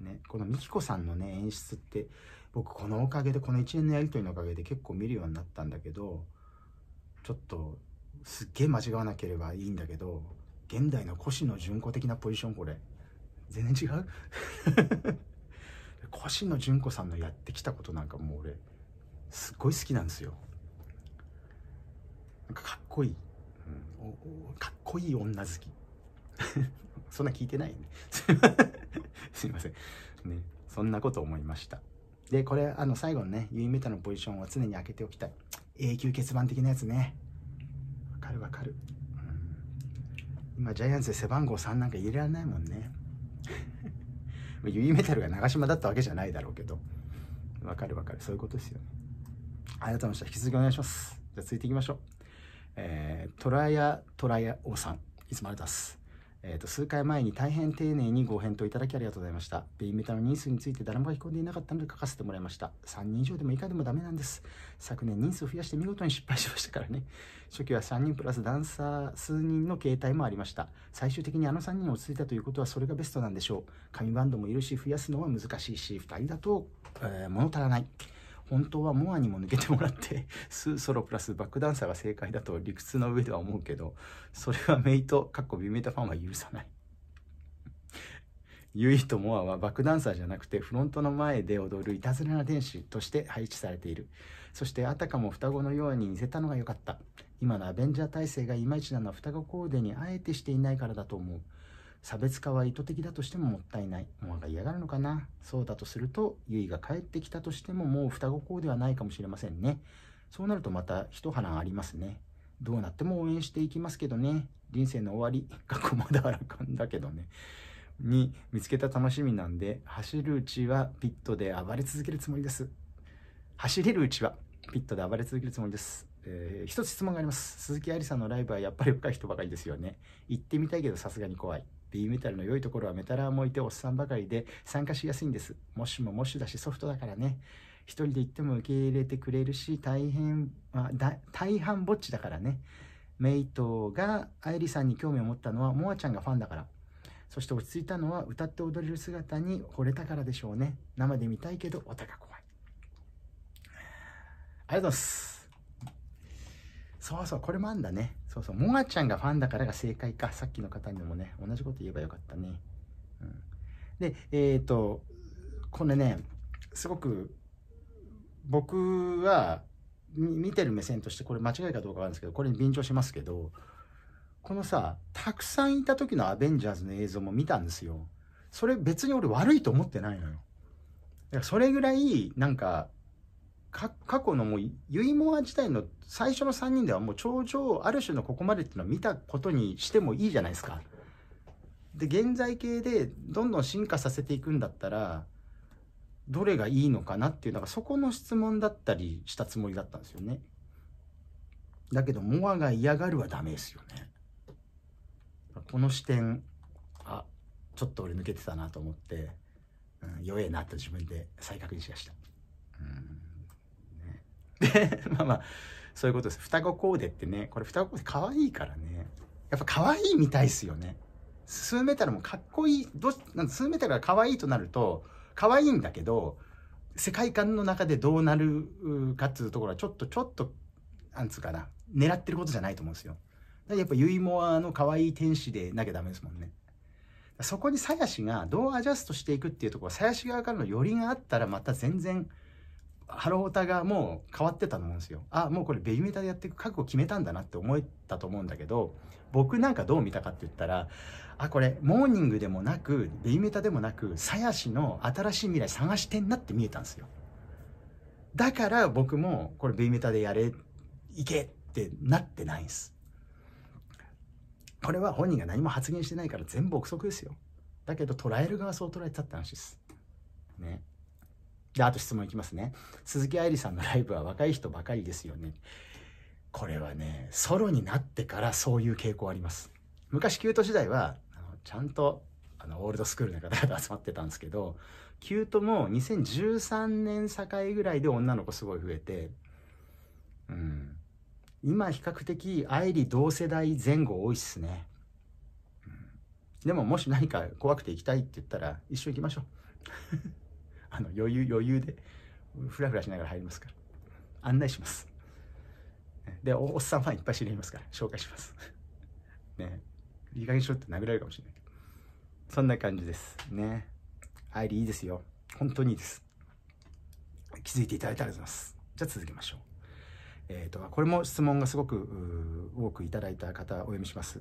い、ね、この美紀子さんのね演出って僕このおかげでこの1年のやり取りのおかげで結構見るようになったんだけどちょっとすっげえ間違わなければいいんだけど現代の腰の純子的なポジションこれ全然違う腰 の純子さんのやってきたことなんかもう俺すっごい好きなんですよなんかかっこいい、うん、かっこいい女好き そんな聞いてないね すいませんねそんなこと思いましたでこれあの最後のねユイメタのポジションは常に開けておきたい永久欠番的なやつねわかるわかる今ジャイアンツで背番号3なんか入れられないもんね ユイメタルが長島だったわけじゃないだろうけどわかるわかるそういうことですよねありがとうございました引き続きお願いしますじゃあ続いていきましょうえー、トラヤトラヤ王さんいつもありがとうございますえーと、数回前に大変丁寧にご返答いただきありがとうございました。ベイメタの人数について誰も書き込んでいなかったので書かせてもらいました。3人以上でも以下でもダメなんです。昨年人数を増やして見事に失敗しましたからね。初期は3人プラスダンサー数人の形態もありました。最終的にあの3人落ち着いたということはそれがベストなんでしょう。紙バンドもいるし、増やすのは難しいし、2人だと、えー、物足らない。本当はモアにも抜けてもらって スーソロプラスバックダンサーが正解だと理屈の上では思うけどそれはメイトかっこビメタファンは許さないユイ とモアはバックダンサーじゃなくてフロントの前で踊るいたずらな天使として配置されているそしてあたかも双子のように似せたのが良かった今のアベンジャー体制がいまいちなのは双子コーデにあえてしていないからだと思う差別化は意図的だとしてももったいない。モアが嫌がるのかなそうだとすると、ユイが帰ってきたとしてももう双子校ではないかもしれませんね。そうなるとまた一波乱ありますね。どうなっても応援していきますけどね。人生の終わり、過去まだあらかんだけどね。に見つけた楽しみなんで、走るうちはピットで暴れ続けるつもりです。走れるうちはピットで暴れ続けるつもりです。えー、一つ質問があります。鈴木愛理さんのライブはやっぱり若い人ばかりですよね。行ってみたいけどさすがに怖い。ーメタルの良いところはメタラーもいておっさんばかりで参加しやすいんです。もしももしだしソフトだからね。一人で行っても受け入れてくれるし、大変、あ大半ぼっちだからね。メイトが愛梨さんに興味を持ったのはモアちゃんがファンだから。そして落ち着いたのは歌って踊れる姿に惚れたからでしょうね。生で見たいけどお高怖い。ありがとうございます。そうそう、これもあんだね。そうそう、もがちゃんがファンだからが正解か。さっきの方にもね、同じこと言えばよかったね。うん、で、えっ、ー、と、これね、すごく僕は見てる目線としてこれ間違いかどうかわかるんですけど、これに便乗しますけど、このさ、たくさんいた時のアベンジャーズの映像も見たんですよ。それ別に俺悪いと思ってないのよ。だからそれぐらいなんか過去のもうユイモア自体の最初の3人ではもう頂上ある種のここまでっていうのは見たことにしてもいいじゃないですか。で現在形でどんどん進化させていくんだったらどれがいいのかなっていうなんかそこの質問だったりしたつもりだったんですよね。だけどモアが嫌がるはダメですよね。この視点あちょっと俺抜けてたなと思って、うん、弱えなって自分で再確認しました。で、まあまあ、そういうことです。双子コーデってね、これ双子コーデ可愛いからね。やっぱ可愛いみたいっすよね。数メーターもかっこいい、どなん数メーターが可愛いとなると、可愛いんだけど、世界観の中でどうなるかっていうところは、ちょっと、ちょっと、なんつうかな、狙ってることじゃないと思うんですよ。だやっぱユイモアの可愛い天使でなきゃダメですもんね。そこに鞘師がどうアジャストしていくっていうところ、鞘師側からの寄りがあったらまた全然ハロータがもう変わってたと思うんですよあもうこれベビメタでやっていく覚悟決めたんだなって思ったと思うんだけど僕なんかどう見たかって言ったらあこれモーニングでもなくベビメタでもなく鞘師の新しい未来探してんなって見えたんですよだから僕もこれベビメタでやれいけってなってないんですこれは本人が何も発言してないから全部憶測ですよだけど捉える側そう捉えてたって話ですねで、あと質問いきますね。鈴木愛理さんのライブは若い人ばかりですよね。これはね、ソロになってからそういう傾向あります。昔、キュート時代は、あのちゃんとあのオールドスクールの方々集まってたんですけど、キュートも2013年境ぐらいで女の子すごい増えて、うん。今、比較的、愛理同世代前後多いっすね。でももし何か怖くて行きたいって言ったら一緒行きましょうあの余裕余裕でフラフラしながら入りますから案内しますでおっさんファンいっぱい知り合いますから紹介します ねいい加減しろって殴られるかもしれないそんな感じですねアイリーいいですよ本当にいいです気づいていただいてありがとうございますじゃあ続けましょうえーと、とこれも質問がすごく多くいただいた方お読みします。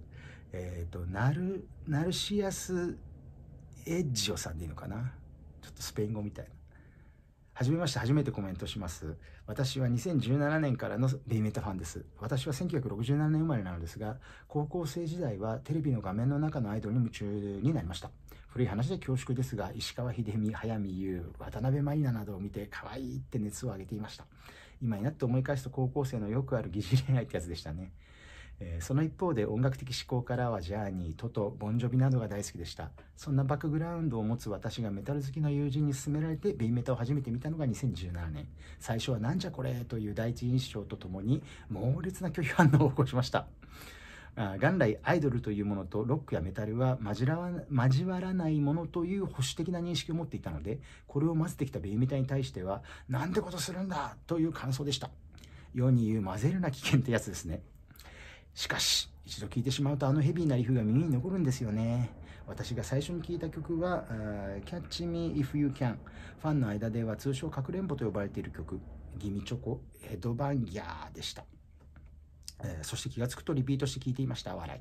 えっ、ー、とナルナルシアスエッジオさんでいいのかなちょっとスペイン語みたいな。はじめまして、初めてコメントします。私は2017年からのベイメタファンです。私は1967年生まれなのですが、高校生時代はテレビの画面の中のアイドルに夢中になりました。古い話で恐縮ですが、石川秀美、早見優、渡辺満里奈などを見て、可愛いって熱を上げていました。今になって思い返すと高校生のよくある疑似恋愛ってやつでしたね。えー、その一方で音楽的思考からはジャーニー、トト、ボンジョビなどが大好きでした。そんなバックグラウンドを持つ私がメタル好きの友人に勧められて B メタを初めて見たのが2017年。最初はなんじゃこれという第一印象とともに猛烈な拒否反応を起こしました。元来アイドルというものとロックやメタルは交わらないものという保守的な認識を持っていたのでこれを混ぜてきたベイメタに対してはなんてことするんだという感想でした世に言う混ぜるな危険ってやつですねしかし、一度聴いてしまうとあのヘビーなリフが耳に残るんですよね。私が最初に聴いた曲は、Catch Me If You Can。ファンの間では通称かくれんぼと呼ばれている曲、ギミチョコ、ヘドバンギャーでした。えー、そして気がつくとリピートして聴いていました。笑い。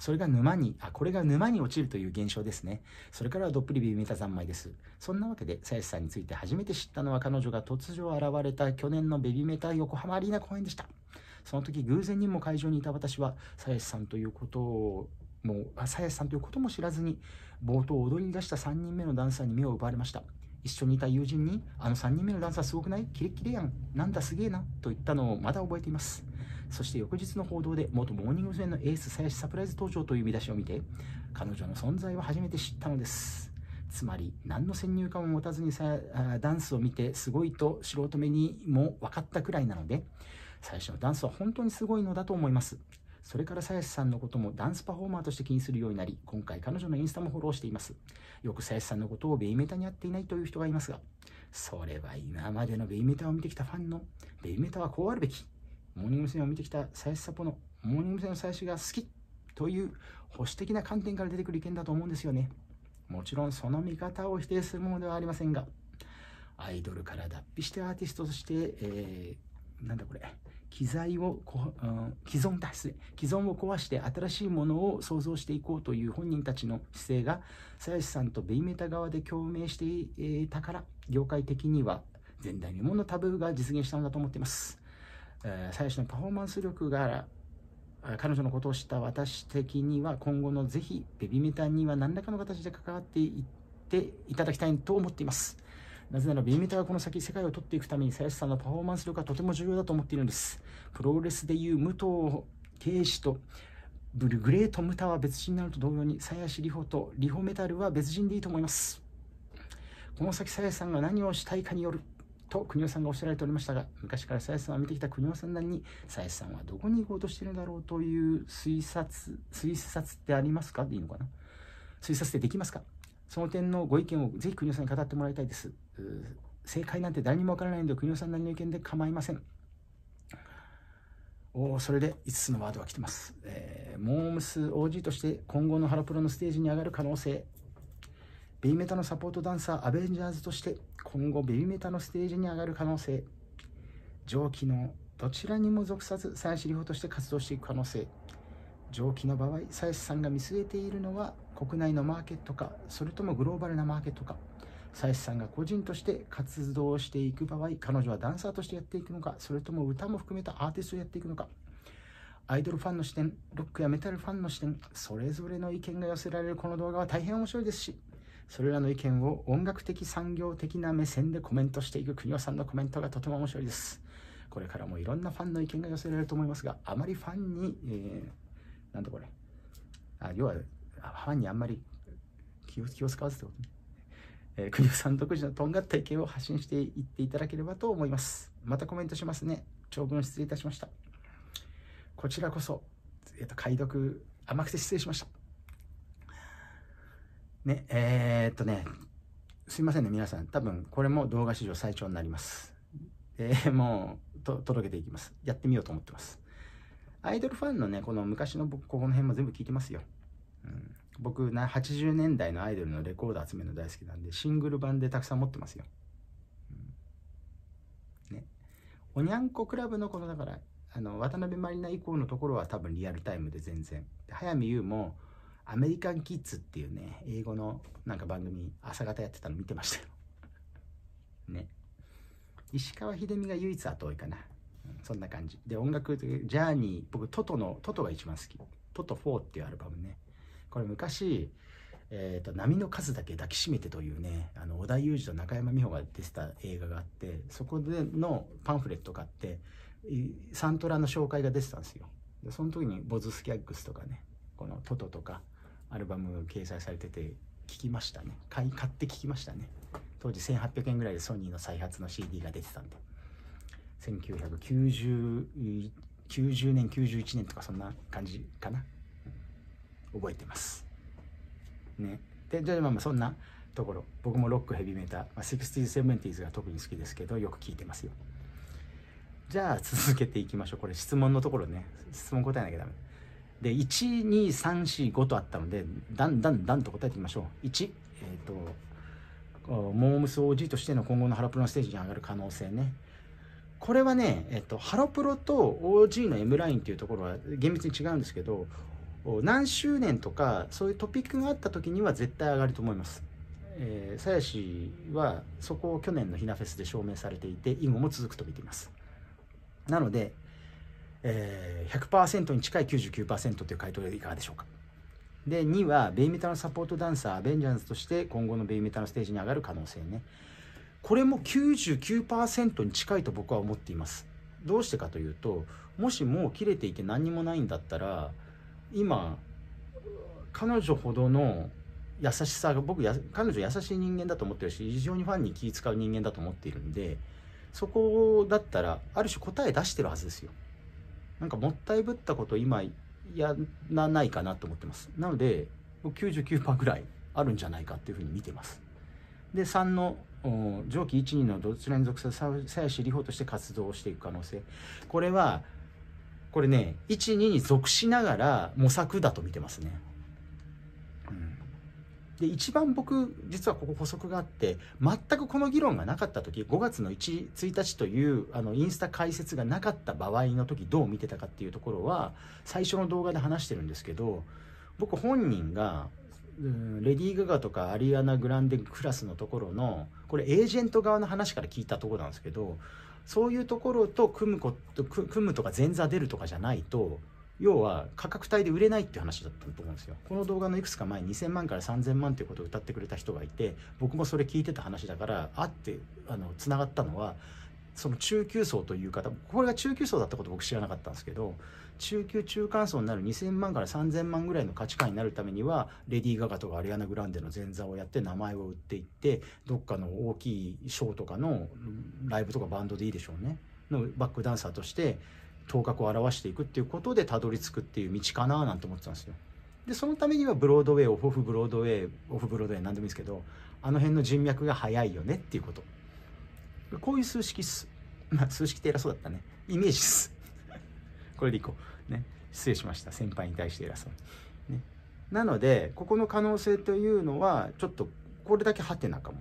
それが沼に、あ、これが沼に落ちるという現象ですね。それからはどっぷりビビメタ三昧です。そんなわけで、鞘師さんについて初めて知ったのは彼女が突如現れた去年のベビメタ横浜アリーナ公演でした。その時偶然にも会場にいた私は鞘師さんということをもうさんということも知らずに冒頭踊りに出した3人目のダンサーに目を奪われました一緒にいた友人に「あの3人目のダンサーすごくないキレッキレやんなんだすげえな」と言ったのをまだ覚えていますそして翌日の報道で元モーニング娘。のエース鞘師サプライズ登場という見出しを見て彼女の存在を初めて知ったのですつまり何の先入観を持たずにさダンスを見てすごいと素人目にも分かったくらいなので最初のダンスは本当にすごいのだと思います。それから鞘師さんのこともダンスパフォーマーとして気にするようになり、今回彼女のインスタもフォローしています。よくさやしさんのことをベイメタにやっていないという人がいますが、それは今までのベイメタを見てきたファンの、ベイメタはこうあるべき、モーニング娘。を見てきたやしサポの、モーニング娘。の最初が好きという保守的な観点から出てくる意見だと思うんですよね。もちろんその見方を否定するものではありませんが、アイドルから脱皮してアーティストとして、えー、なんだこれ、既材を、うん、既存体制既存を壊して新しいものを創造していこうという本人たちの姿勢が鞘師さんとベイメタ側で共鳴していたから業界的には前代未聞のタブーが実現したのだと思っています。鞘師のパフォーマンス力が彼女のことを知った私的には今後のぜひベビメタには何らかの形で関わっていっていただきたいと思っています。なぜならビーメタはこの先世界を取っていくために鞘師さんのパフォーマンス力がとても重要だと思っているんです。プロレスでいう武藤圭司とブルグレート・ムタは別人になると同様に鞘師リホとリホメタルは別人でいいと思います。この先鞘師さんが何をしたいかによる。と国尾さんがおっしゃられておりましたが昔から鞘師さんを見てきた国尾さんなりに鞘師さんはどこに行こうとしているんだろうという推察推察ってありますかでいいのかな推察ってできますかその点のご意見をぜひ国尾さんに語ってもらいたいです正解なんて誰にもわからないので国尾さんなりの意見で構いませんおそれで5つのワードが来てます、えー、モームス OG として今後のハロプロのステージに上がる可能性ベーメタのサポートダンサーアベンジャーズとして今後ベーメタのステージに上がる可能性上記のどちらにも属さず鞘シリホとして活動していく可能性上記の場合鞘師さんが見据えているのは国内のマーケットかそれともグローバルなマーケットかサイスさんが個人として活動していく場合彼女はダンサーとしてやっていくのかそれとも歌も含めたアーティストをやっていくのかアイドルファンの視点ロックやメタルファンの視点それぞれの意見が寄せられるこの動画は大変面白いですしそれらの意見を音楽的産業的な目線でコメントしていく国尾さんのコメントがとても面白いですこれからもいろんなファンの意見が寄せられると思いますがあまりファンに、えー、なんだこれあ要はファンにあんまり気を気を使わずってことねえー、国さん独自のとんがった意見を発信していっていただければと思います。またコメントしますね。長文失礼いたしました。こちらこそ、えっ、ー、と、解読甘くて失礼しました。ね、えー、っとね、すいませんね、皆さん。多分、これも動画史上最長になります。えー、もうと、届けていきます。やってみようと思ってます。アイドルファンのね、この昔の僕、ここの辺も全部聞いてますよ。うん僕な80年代のアイドルのレコード集めるの大好きなんでシングル版でたくさん持ってますよ、うん、ねおにゃんこクラブのこのだからあの渡辺満里奈以降のところは多分リアルタイムで全然早見優もアメリカンキッズっていうね英語のなんか番組朝方やってたの見てましたよ ね石川秀美が唯一後追いかな、うん、そんな感じで音楽ジャーニー僕トトのトトが一番好きトト4っていうアルバムねこれ昔、えーと「波の数だけ抱きしめて」というねあの織田裕二と中山美穂が出てた映画があってそこでのパンフレット買ってサントラの紹介が出てたんですよでその時にボズスキャッグスとかねこの「トト」とかアルバム掲載されてて聞きましたね買い買って聞きましたね当時1800円ぐらいでソニーの再発の CD が出てたんで1990 90年91年とかそんな感じかな覚えてます。ね。で、じゃあまあまあそんなところ、僕もロック、ヘビメタ、まあ、60s、70s が特に好きですけど、よく聞いてますよ。じゃあ続けていきましょう。これ質問のところね。質問答えなきゃダメ。で、1、2、3、4、5とあったので、だんだんだんと答えていきましょう。1、えっ、ー、と、モームス OG としての今後のハロプロのステージに上がる可能性ね。これはね、えっと、ハロプロと OG の M ラインっていうところは厳密に違うんですけど、何周年とかそういうトピックがあった時には絶対上がると思います。えー、鞘師はそこを去年のひなフェスで証明されていて以後も続くと見ています。なので、えー、100%に近い99%という回答でいかがでしょうか。で2はベイメタのサポートダンサーベンジャンズとして今後のベイメタのステージに上がる可能性ねこれも99%に近いと僕は思っていますどうしてかというともしもう切れていて何にもないんだったら今彼女ほどの優しさが僕や彼女優しい人間だと思ってるし非常にファンに気使う人間だと思っているんでそこだったらある種答え出してるはずですよなんかもったいぶったこと今やらないかなと思ってますなので99%ぐらいあるんじゃないかっていうふうに見てますで3の上記12のどちらに属するやし里帆として活動していく可能性これはこれね、1、2に属しながら模索だと見てますね。うん、で、一番僕、実はここ補足があって、全くこの議論がなかった時、5月の 1, 1日という、あの、インスタ解説がなかった場合の時、どう見てたかっていうところは、最初の動画で話してるんですけど、僕本人が、レディー・ガガとかアリアナ・グランデ・クラスのところのこれエージェント側の話から聞いたところなんですけどそういうところと組むこと組むとか前座出るとかじゃないと要は価格帯で売れないって話だったと思うんですよこの動画のいくつか前に2000万から3000万っていうことを歌ってくれた人がいて僕もそれ聞いてた話だからあってあのつながったのはその中級層という方これが中級層だったこと僕知らなかったんですけど中級中間層になる2000万から3000万ぐらいの価値観になるためにはレディー・ガガとかアリアナ・グランデの前座をやって名前を売っていってどっかの大きいショーとかのライブとかバンドでいいでしょうねのバックダンサーとして頭角を現していくっていうことでたどり着くっていう道かななんて思ってたんですよ。でそのためにはブロードウェイオフブロードウェイオフブロードウェイ何でもいいですけどあの辺の人脈が早いよねっていうことこういう数式っす、数式って偉そうだったねイメージっすこれでいこう。ね。失礼しました。先輩に対して偉そうに。ね。なので、ここの可能性というのは、ちょっと、これだけハテナかも。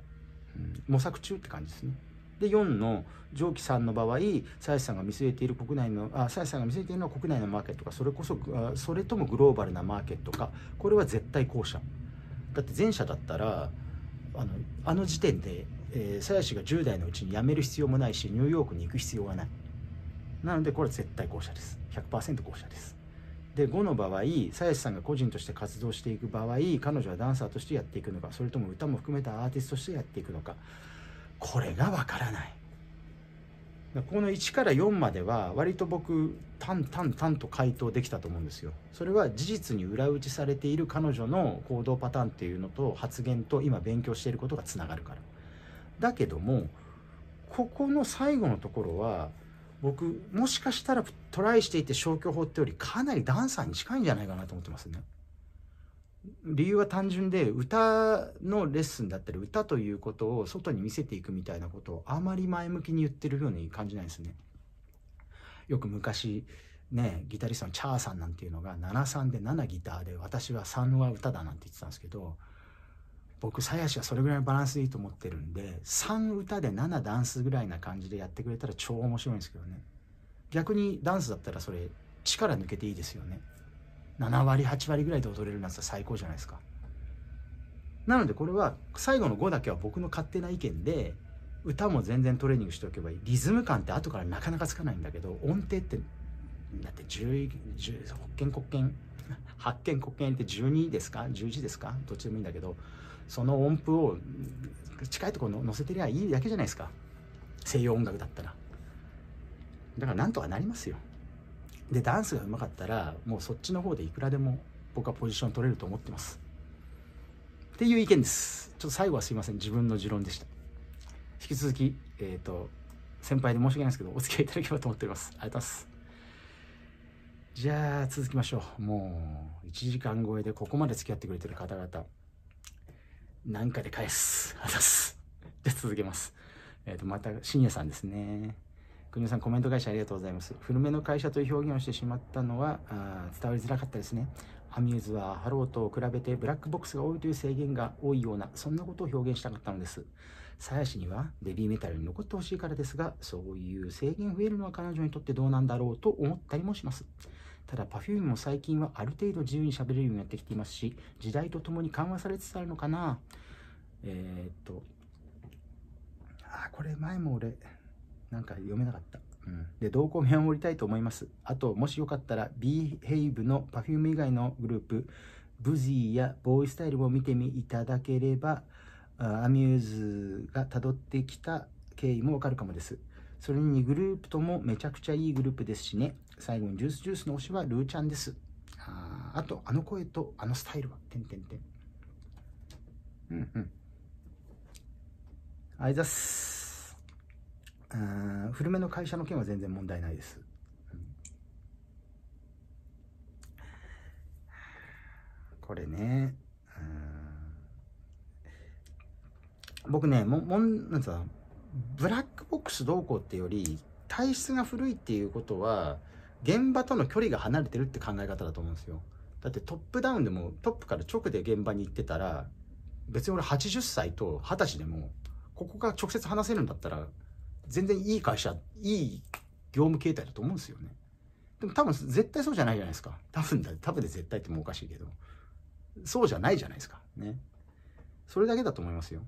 うん、模索中って感じですね。で、4の上記さんの場合、さやさんが見据えている国内の、あ、さやさんが見据えているのは国内のマーケットか、それこそ、それともグローバルなマーケットか、これは絶対後者。だって前者だったら、あの、あの時点で、えー、鞘師が10代のうちに辞める必要もないし、ニューヨークに行く必要はない。なのでこれ絶対後者です100%後者ですで5の場合鞘師さんが個人として活動していく場合彼女はダンサーとしてやっていくのかそれとも歌も含めたアーティストとしてやっていくのかこれがわからないこの1から4までは割と僕タンタンタンと回答できたと思うんですよそれは事実に裏打ちされている彼女の行動パターンっていうのと発言と今勉強していることがつながるからだけどもここの最後のところは僕もしかしたらトライしていて消去法ってよりかなりダンサーに近いんじゃないかなと思ってますね。理由は単純で歌のレッスンだったり歌ということを外に見せていくみたいなことをあまり前向きに言ってるように感じないですね。よく昔ねギタリストのチャーさんなんていうのが73で7ギターで私は3は歌だなんて言ってたんですけど僕鞘師はそれぐらいのバランスでいいと思ってるんで3歌で7ダンスぐらいな感じでやってくれたら超面白いんですけどね逆にダンスだったらそれ力抜けていいですよね7割8割ぐらいで踊れるなんて最高じゃないですかなのでこれは最後の5だけは僕の勝手な意見で歌も全然トレーニングしておけばいいリズム感って後からなかなかつかないんだけど音程ってだって10見国権発見国権って12ですか11ですかどっちでもいいんだけどその音符を近いところに載せてりゃいいだけじゃないですか西洋音楽だったらだからなんとかなりますよでダンスがうまかったらもうそっちの方でいくらでも僕はポジション取れると思ってますっていう意見ですちょっと最後はすいません自分の持論でした引き続きえっ、ー、と先輩で申し訳ないですけどお付き合いいただければと思っておりますありがとうございますじゃあ続きましょうもう1時間超えでここまで付き合ってくれてる方々なんかで返す。あざす。で、続けます。えっ、ー、と、また、深夜さんですね。国さん、コメント会社ありがとうございます。古めの会社という表現をしてしまったのは、あ伝わりづらかったですね。アミューズはハローと比べてブラックボックスが多いという制限が多いような、そんなことを表現したかったのです。鞘師にはベビーメタルに残ってほしいからですが、そういう制限増えるのは彼女にとってどうなんだろうと思ったりもします。ただ Perfume も最近はある程度自由に喋れるようになってきていますし時代とともに緩和されつつあるのかなえー、っとあこれ前も俺なんか読めなかったうん、で動向を見守りたいと思います。あと、もしよかったら、Behave の Perfume 以外のグループ、ブジーやボーイスタイルを見てみいただければ、アミューズがたどってきた経緯もわかるかもです。それにグループともめちゃくちゃいいグループですしね。最後にジュースジュースの推しはルーちゃんです。ああと、あの声とあのスタイルは、てんてんてん。うんうん。あいざす。うん、古めの会社の件は全然問題ないです。これね、僕ね、も、もん、なんつうの、ブラッボックスどうこうってより体質が古いっていうことは現場との距離が離れてるって考え方だと思うんですよだってトップダウンでもトップから直で現場に行ってたら別に俺80歳と20歳でもここが直接話せるんだったら全然いい会社いい業務形態だと思うんですよねでも多分絶対そうじゃないじゃないですか多分だ多分で絶対ってもおかしいけどそうじゃないじゃないですかねそれだけだと思いますよ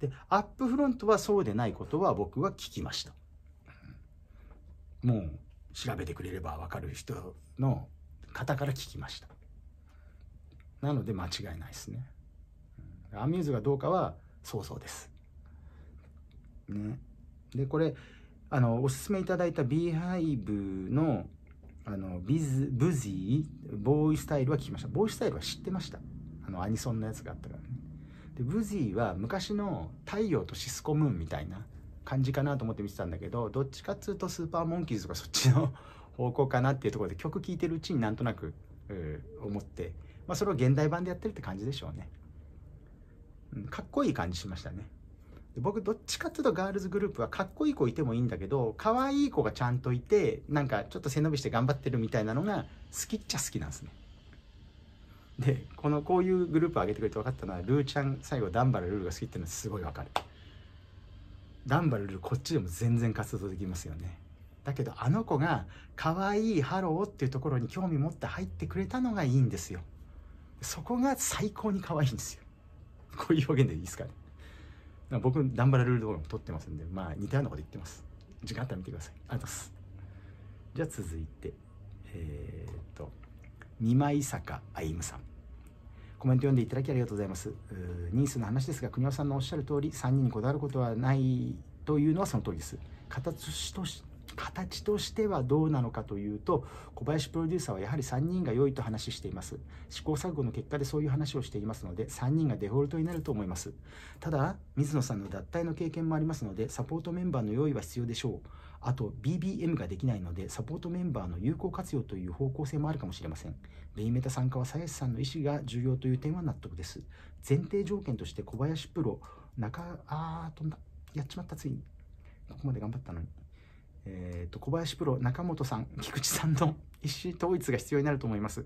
でアップフロントはそうでないことは僕は聞きましたもう調べてくれれば分かる人の方から聞きましたなので間違いないですねアミューズがどうかはそうそうですねでこれあのおすすめいただいたビーハイブのあのビズブジーボーイスタイルは聞きましたボーイスタイルは知ってましたあのアニソンのやつがあったからねでブズィは昔の太陽とシスコムーンみたいな感じかなと思って見てたんだけどどっちかっつうとスーパーモンキーズとかそっちの 方向かなっていうところで曲聴いてるうちになんとなく、思って、まあ、それを現代版でやってるって感じでしょうね、うん、かっこいい感じしましたね僕どっちかっていうとガールズグループはかっこいい子いてもいいんだけど可愛い子がちゃんといてなんかちょっと背伸びして頑張ってるみたいなのが好きっちゃ好きなんですねでこのこういうグループを上げてくれて分かったのはルーちゃん最後ダンバルルールが好きっていうのはすごい分かるダンバルルールこっちでも全然活動できますよねだけどあの子が可愛いハローっていうところに興味持って入ってくれたのがいいんですよそこが最高に可愛いんですよこういう表現でいいですかね僕ダンバラルール動画も撮ってますんでまあ似たようなこと言ってます時間あったら見てくださいありがとうございますじゃあ続いてえー、っと二枚坂歩さんコメント読んでいただきありがとうございます。ニースの話ですが、国尾さんのおっしゃる通り、3人にこだわることはないというのはその通りです。形とし形としてはどうなのかというと小林プロデューサーはやはり3人が良いと話しています試行錯誤の結果でそういう話をしていますので3人がデフォルトになると思いますただ水野さんの脱退の経験もありますのでサポートメンバーの用意は必要でしょうあと BBM ができないのでサポートメンバーの有効活用という方向性もあるかもしれませんメイメタ参加は鞘師さんの意思が重要という点は納得です前提条件として小林プロ中あー飛んだやっちまったついにここまで頑張ったのにえーと、小林プロ中本さん 菊池さんの一糸統一が必要になると思います。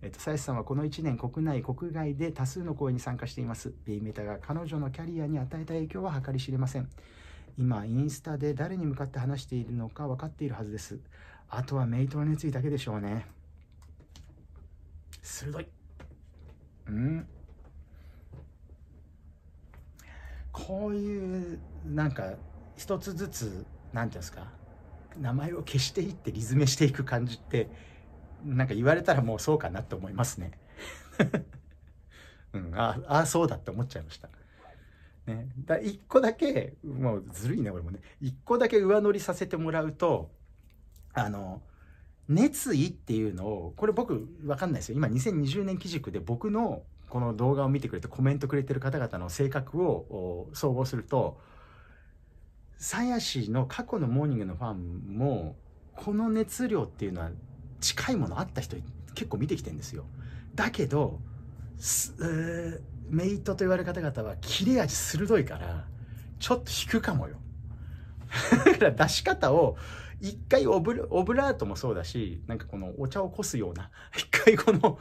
えっ、ー、と、さんはこの1年国内国外で多数の公演に参加しています B メタが彼女のキャリアに与えた影響は計り知れません今インスタで誰に向かって話しているのか分かっているはずですあとはメイトの熱意だけでしょうね鋭いうんこういうなんか一つずつ何て言うんですか名前を消していってリズメしていく感じってなんか言われたらもうそうかなって思いますね。うん、ああそうだって思っちゃいました。ね、だ1個だけもうずるいね俺もね1個だけ上乗りさせてもらうとあの熱意っていうのをこれ僕分かんないですよ今2020年基軸で僕のこの動画を見てくれてコメントくれてる方々の性格を総合すると鞘師の過去のモーニングのファンもこの熱量っていうのは近いものあった人結構見てきてるんですよだけど、えー、メイトと言われる方々は切れ味鋭いからちょっと引くかもよ出し方を一回オブオブラートもそうだしなんかこのお茶をこすような 一回この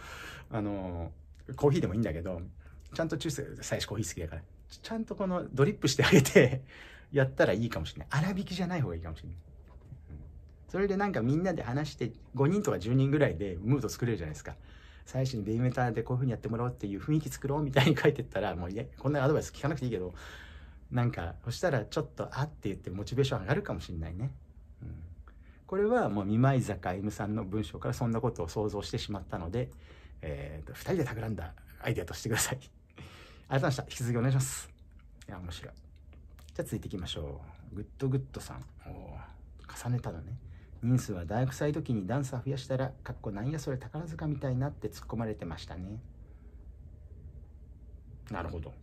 あのコーヒーでもいいんだけどちゃんと中世最初コーヒー好きだからちゃんとこのドリップしてあげてやったらいいかもしれない。粗挽きじゃない方がいいかもしれない。それでなんかみんなで話して5人とか10人ぐらいでムード作れるじゃないですか。最初にビイメターでこういうふうにやってもらおうっていう雰囲気作ろうみたいに書いてったらもういやこんなアドバイス聞かなくていいけどなんかそしたらちょっとあって言ってモチベーション上がるかもしれないね。うん、これはもう二枚坂 M さんの文章からそんなことを想像してしまったので、えーと、と2人で企んだアイデアとしてください。ありがとうございました。引き続きお願いします。いや、面白い。じゃあ続いていきましょう。グッドグッドさん。重ねたのね。人数は大学祭時にダンサー増やしたら、かっこなんやそれ宝塚みたいなって突っ込まれてましたね。なるほど。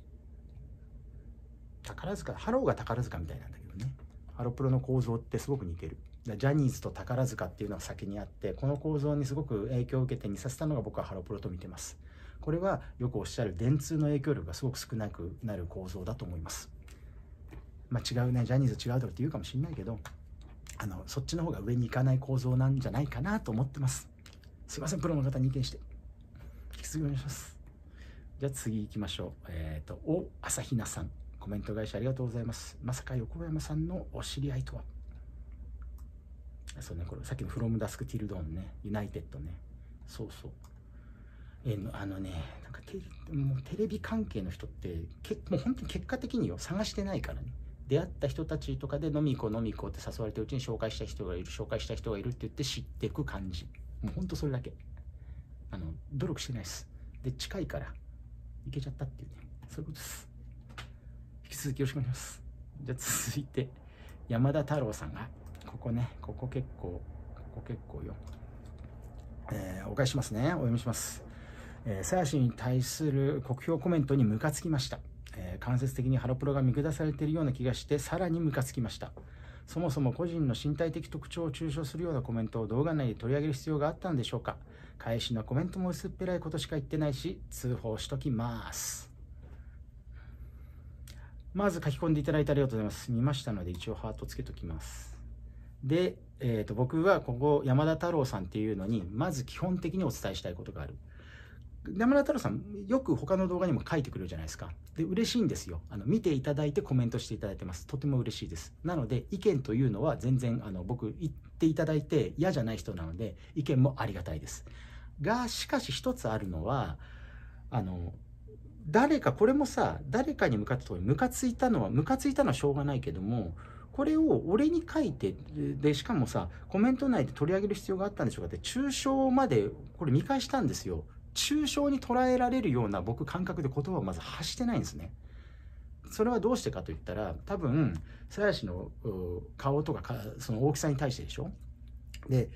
宝塚、ハローが宝塚みたいなんだけどね。ハロプロの構造ってすごく似てる。ジャニーズと宝塚っていうのは先にあって、この構造にすごく影響を受けて似させたのが僕はハロプロと見てます。これはよくおっしゃる電通の影響力がすごく少なくなる構造だと思います。まあ、違うねジャニーズ違うだろって言うかもしれないけどあのそっちの方が上に行かない構造なんじゃないかなと思ってますすいませんプロの方に意見して引き続きお願いしますじゃあ次行きましょうえっ、ー、とお朝比奈さんコメント会社ありがとうございますまさか横山さんのお知り合いとはそうねこれさっきの「フロムダスクティルドーンね」ユナイテッドねそうそうえあのねなんかテもうテレビ関係の人って結もう本当に結果的によ探してないからね出会った人たちとかで飲み行こう飲み行こうって誘われてるうちに紹介した人がいる紹介した人がいるって言って知っていく感じもうほんとそれだけあの努力してないですで近いから行けちゃったっていうねそういうことです引き続きよろしくお願いしますじゃあ続いて山田太郎さんがここねここ結構ここ結構よえー、お返しますねお読みしますえー、鞘師に対する酷評コメントにムカつきましたえー、間接的にハロプロが見下されているような気がしてさらにムカつきましたそもそも個人の身体的特徴を中傷するようなコメントを動画内で取り上げる必要があったんでしょうか返しのコメントも薄っぺらいことしか言ってないし通報しときますまず書き込んでいただいてありがとうございます見ましたので一応ハートつけときますで、えーと僕はここ山田太郎さんっていうのにまず基本的にお伝えしたいことがある山田太郎さんよく他の動画にも書いてくれるじゃないですかで嬉しいんですよあの見ていただいてコメントしていただいてますとても嬉しいですなので意見というのは全然あの僕言っていただいて嫌じゃない人なので意見もありがたいですがしかし一つあるのはあの誰かこれもさ誰かに向かったとおり、ムカついたのはムカついたのはしょうがないけどもこれを俺に書いてでしかもさコメント内で取り上げる必要があったんでしょうかって中傷までこれ見返したんですよ抽象に捉えられるような僕感覚で言葉をまず発してないんですね。それはどうしてかといったら多分鞘師の顔とかその大きさに対してでしょで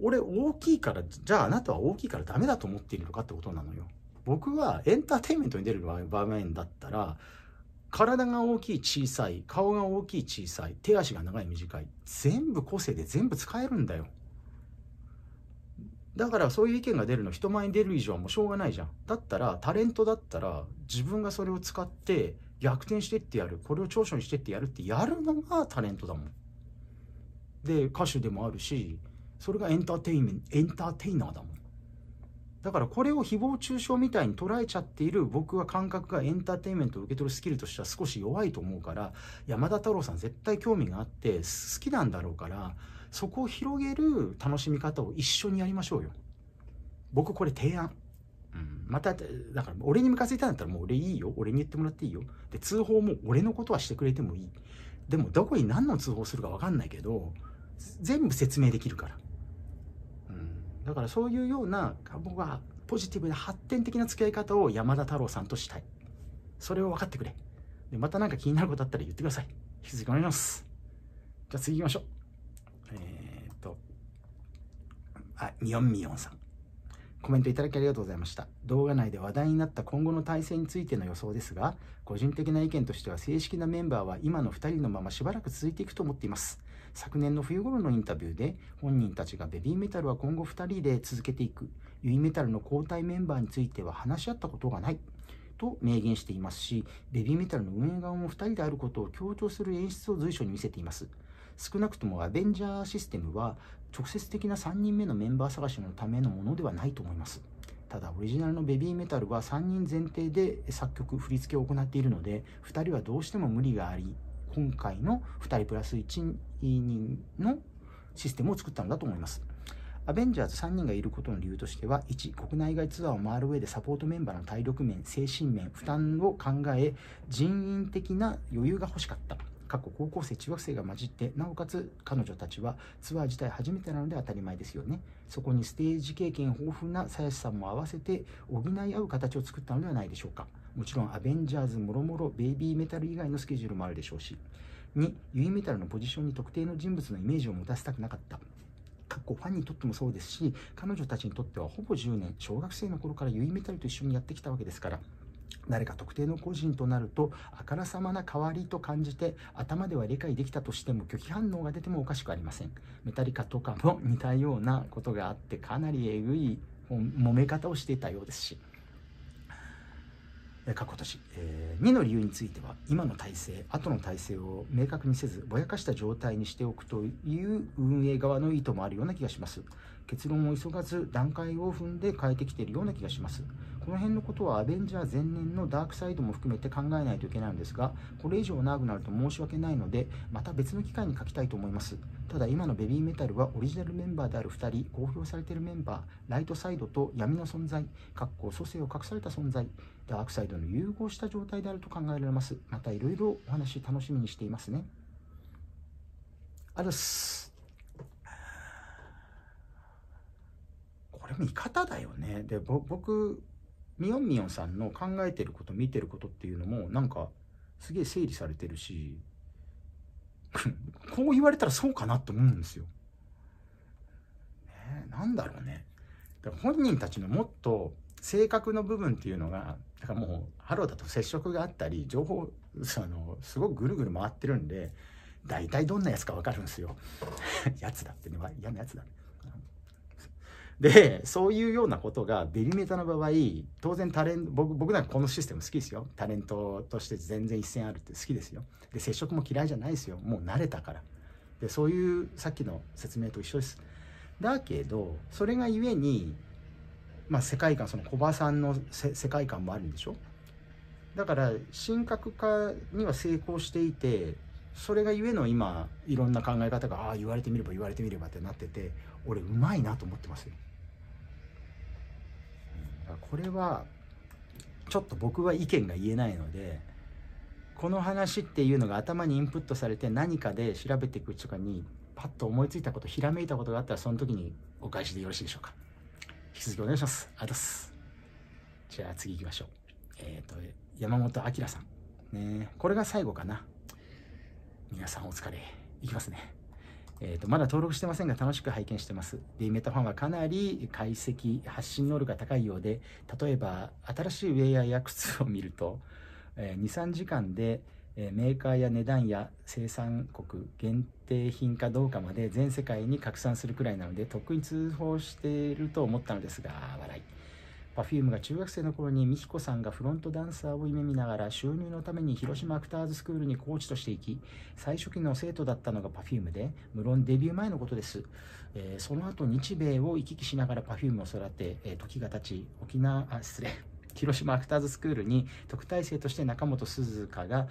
俺大きいからじゃああなたは大きいからダメだと思っているのかってことなのよ。僕はエンターテインメントに出る場面だったら体が大きい小さい顔が大きい小さい手足が長い短い全部個性で全部使えるんだよだからそういう意見が出るの人前に出る以上はもうしょうがないじゃんだったらタレントだったら自分がそれを使って逆転してってやるこれを長所にしてってやるってやるのがタレントだもんで歌手でもあるしそれがエンターテイメンエンターテイナーだもんだからこれを誹謗中傷みたいに捉えちゃっている僕は感覚がエンターテインメントを受け取るスキルとしては少し弱いと思うから山田太郎さん絶対興味があって好きなんだろうからそこを広げる楽しみ方を一緒にやりましょうよ僕これ提案、うん、まただから俺にかっていたんだったらもう俺いいよ俺に言ってもらっていいよで通報も俺のことはしてくれてもいいでもどこに何の通報するか分かんないけど全部説明できるから、うん、だからそういうような僕はポジティブで発展的な付き合い方を山田太郎さんとしたいそれを分かってくれでまた何か気になることあったら言ってください引き続きお願いしますじゃあ次行きましょうえっ、と、あ、みよんみよんさん。コメントいただきありがとうございました。動画内で話題になった今後の体制についての予想ですが、個人的な意見としては正式なメンバーは今の2人のまましばらく続いていくと思っています。昨年の冬頃のインタビューで本人たちがベビーメタルは今後2人で続けていく、ユイメタルの交代メンバーについては話し合ったことがない。と明言していますし、ベビーメタルの運営側も2人であることを強調する演出を随所に見せています。少なくともアベンジャーシステムは直接的な3人目のメンバー探しのためのものではないと思います。ただオリジナルのベビーメタルは3人前提で作曲振り付けを行っているので2人はどうしても無理があり今回の2人プラス1人のシステムを作ったのだと思います。アベンジャーズ3人がいることの理由としては、1、国内外ツアーを回る上でサポートメンバーの体力面、精神面、負担を考え、人員的な余裕が欲しかった。過去高校生、中学生が混じって、なおかつ彼女たちはツアー自体初めてなので当たり前ですよね。そこにステージ経験豊富なさやしさんも合わせて補い合う形を作ったのではないでしょうか。もちろんアベンジャーズもろもろベイビーメタル以外のスケジュールもあるでしょうし。2、ユイメタルのポジションに特定の人物のイメージを持たせたくなかった。っこファンにとってもそうですし、彼女たちにとってはほぼ10年、小学生の頃からユイメタルと一緒にやってきたわけですから。誰か特定の個人となるとあからさまな代わりと感じて頭では理解できたとしても拒否反応が出てもおかしくありませんメタリカとかも似たようなことがあってかなりえぐい揉め方をしていたようですし過去年、えー、2の理由については今の体制後の体制を明確にせずぼやかした状態にしておくという運営側の意図もあるような気がします結論を急がず段階を踏んで変えてきているような気がしますこの辺のことはアベンジャー前年のダークサイドも含めて考えないといけないのですが、これ以上長くなると申し訳ないので、また別の機会に書きたいと思います。ただ今のベビーメタルはオリジナルメンバーである2人、公表されているメンバー、ライトサイドと闇の存在、かっこ蘇生を隠された存在、ダークサイドの融合した状態であると考えられます。またいろいろお話楽しみにしていますね。あるす。これ見方だよね。で、僕、みよんみよんさんの考えてること見てることっていうのもなんかすげえ整理されてるし こう言われたらそうかなと思うんですよ。ね、なんだろうね。だから本人たちのもっと性格の部分っていうのがだからもうハローだと接触があったり情報そのすごくぐるぐる回ってるんで大体どんなやつか分かるんですよ。や つだってね嫌なやつだね。でそういうようなことがベリメタの場合当然タレン僕僕なんかこのシステム好きですよタレントとして全然一線あるって好きですよで接触も嫌いじゃないですよもう慣れたからでそういうさっきの説明と一緒ですだけどそれがゆえに、まあ、世界観その小葉さんの世界観もあるんでしょだから神格化には成功していてそれがゆえの今いろんな考え方がああ言われてみれば言われてみればってなってて俺うまいなと思ってますよ。これはちょっと僕は意見が言えないのでこの話っていうのが頭にインプットされて何かで調べていくとかにパッと思いついたことひらめいたことがあったらその時にお返しでよろしいでしょうか引き続きお願いしますありがとうございますじゃあ次行きましょうえっ、ー、と山本明さんねこれが最後かな皆さんお疲れいきますねえーと、まだ登録してませんが楽しく拝見してます。で、メタファンはかなり解析、発信能力が高いようで、例えば新しいウェアや靴を見ると、えー、2、3時間で、えー、メーカーや値段や生産国限定品かどうかまで全世界に拡散するくらいなので、とっくに通報していると思ったのですが、笑い。Perfume が中学生の頃に美子さんがフロントダンサーを夢見ながら収入のために広島アクターズスクールにコーチとして行き最初期の生徒だったのが Perfume で無論デビュー前のことです、えー、その後日米を行き来しながら Perfume を育て、えー、時が経ち沖縄失礼広島アクターズスクールに特待生として中本鈴香が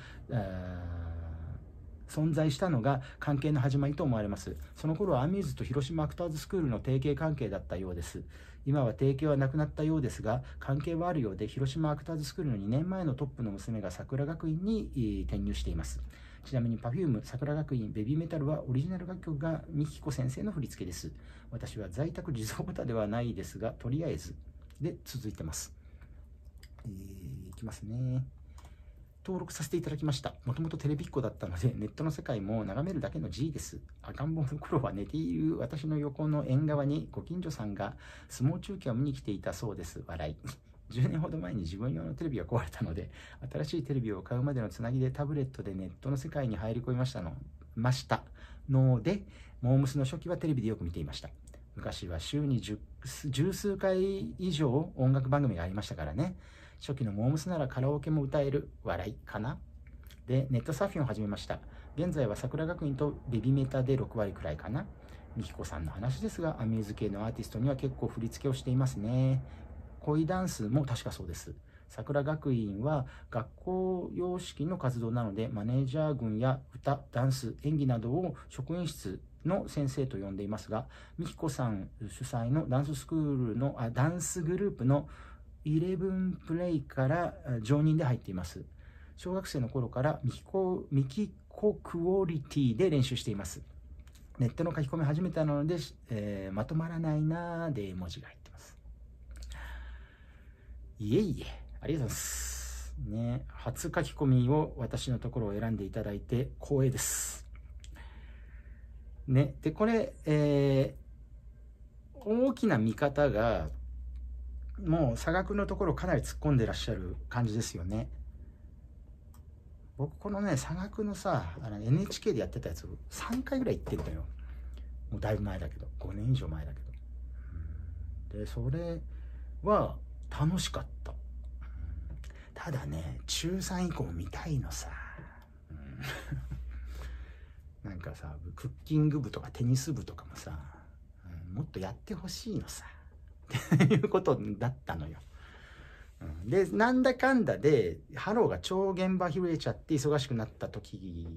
存在したのが関係の始まりと思われますその頃はアミューズと広島アクターズスクールの提携関係だったようです今は提携はなくなったようですが、関係はあるようで、広島アクターズスクールの2年前のトップの娘が桜学院に転入しています。ちなみに Perfume 桜学院ベビーメタルはオリジナル楽曲がみきこ先生の振り付けです。私は在宅自蔵型ではないですが、とりあえずで続いてます。えー、いきますね。登録させていただきました。もともとテレビっ子だったので、ネットの世界も眺めるだけの G です。赤ん坊の頃は寝ている私の横の縁側にご近所さんが相撲中継を見に来ていたそうです。笑い。10年ほど前に自分用のテレビが壊れたので、新しいテレビを買うまでのつなぎでタブレットでネットの世界に入り込みましたの、ましたので、モームスの初期はテレビでよく見ていました。昔は週に十数回以上音楽番組がありましたからね。初期のモームスならカラオケも歌える笑いかなで、ネットサーフィンを始めました。現在は桜学院とベビメタで6割くらいかな。ミキコさんの話ですが、アミューズ系のアーティストには結構振り付けをしていますね。恋ダンスも確かそうです。桜学院は学校様式の活動なので、マネージャー群や歌、ダンス、演技などを職員室の先生と呼んでいますが、ミキコさん主催のダンススクールの、あ、ダンスグループのブンプレイから常任で入っています。小学生の頃からミキコミキコクオリティで練習しています。ネットの書き込み始めたので、えー、まとまらないなーで文字が入ってます。いえいえ、ありがとうございます。ね、初書き込みを私のところを選んでいただいて光栄です。ね、で、これ、えー、大きな見方がもう差額のところかなり突っ込んでらっしゃる感じですよね。僕このね差額のさあの NHK でやってたやつ3回ぐらい行ってんのよもうだいぶ前だけど5年以上前だけどでそれは楽しかったただね中3以降見たいのさ、うん、なんかさクッキング部とかテニス部とかもさ、うん、もっとやってほしいのさっていうことだったのよ。でなんだかんだでハローが超現場広えちゃって忙しくなった時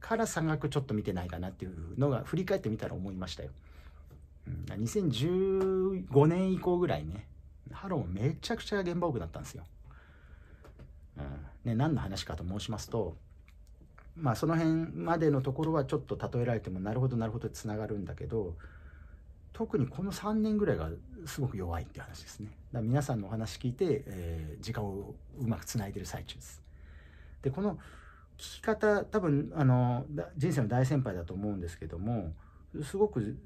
から差額ちょっと見てないかなっていうのが振り返ってみたら思いましたよ。2015年以降ぐらいねハローめちゃくちゃ現場多くなったんですよ。うんね、何の話かと申しますとまあその辺までのところはちょっと例えられてもなるほどなるほどつながるんだけど特にこの3年ぐらいがすごく弱いって話ですねだから皆さんのお話聞いて、えー、時間をうまくつないでる最中ですでこの聞き方多分あの人生の大先輩だと思うんですけどもすごく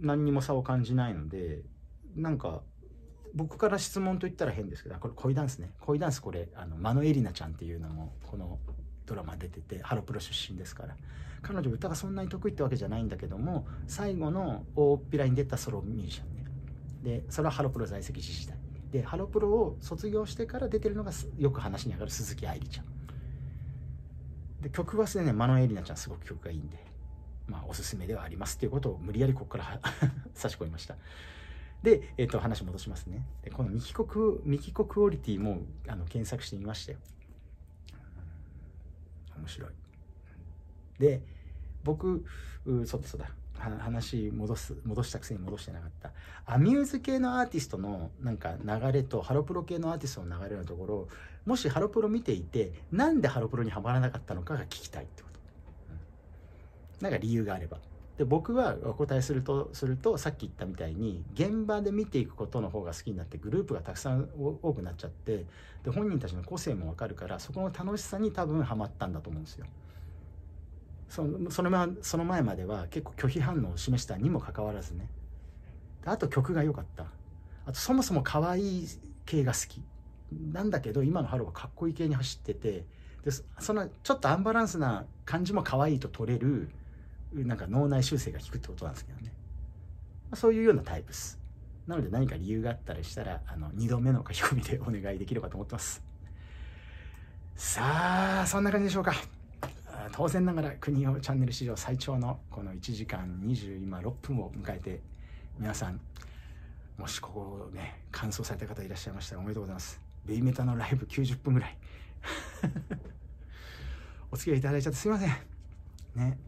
何にも差を感じないのでなんか僕から質問と言ったら変ですけどこれ恋ダンスね恋ダンスこれあのマノエリナちゃんっていうのもこのドラマ出ててハロプロ出身ですから彼女歌がそんなに得意ってわけじゃないんだけども最後の大っぴらに出たソロミュージシャンでそれはハロプロ在籍時代でハロプロを卒業してから出てるのがよく話に上がる鈴木愛理ちゃんで曲はすでにマノエリナちゃんすごく曲がいいんでまあおすすめではありますっていうことを無理やりここから 差し込みましたで、えっ、ー、と話戻しますねでこのミキコクミキコクオリティもあの検索してみましたよ面白いで僕そうだそうだ話戻す戻したくせに戻してなかったアミューズ系のアーティストのなんか流れとハロプロ系のアーティストの流れのところもしハロプロ見ていてなんでハロプロにはまらなかったのかが聞きたいってこと、うん、なんか理由があればで僕はお答えするとするとさっき言ったみたいに現場で見ていくことの方が好きになってグループがたくさん多くなっちゃってで本人たちの個性も分かるからそこの楽しさに多分ハマったんだと思うんですよ。そのその前その前までは結構拒否反応を示したにもかかわらずねあと曲が良かったあとそもそも可愛い系が好きなんだけど今のハローはかっこいい系に走っててでそのちょっとアンバランスな感じも可愛いと取れるなんか脳内修正が効くってことなんですけどね、まあ、そういうようなタイプですなので何か理由があったりしたらあの2度目の書き込みでお願いできればと思ってますさあそんな感じでしょうか当然ながら国をチャンネル史上最長のこの1時間26分を迎えて皆さんもしここをね完走された方いらっしゃいましたらおめでとうございますベイメタのライブ90分ぐらい お付き合いいただいちゃってすいませんね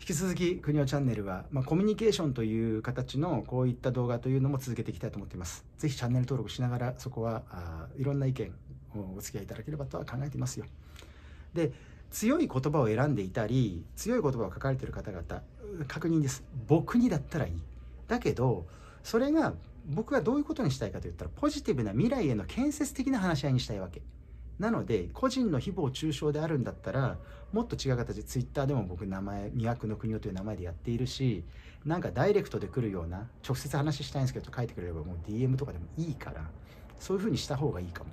引き続き国をチャンネルは、まあ、コミュニケーションという形のこういった動画というのも続けていきたいと思っています。ぜひチャンネル登録しながらそこはあいろんな意見お付き合いいただければとは考えていますよ。で強い言葉を選んでいたり強い言葉を書かれてる方々確認です僕にだったらいいだけどそれが僕はどういうことにしたいかといったらポジティブな未来への建設的な話し合いにしたいわけなので個人の誹謗中傷であるんだったらもっと違う形でツイッターでも僕名前魅惑の国をという名前でやっているしなんかダイレクトで来るような直接話したいんですけどと書いてくれればもう DM とかでもいいからそういうふうにした方がいいかも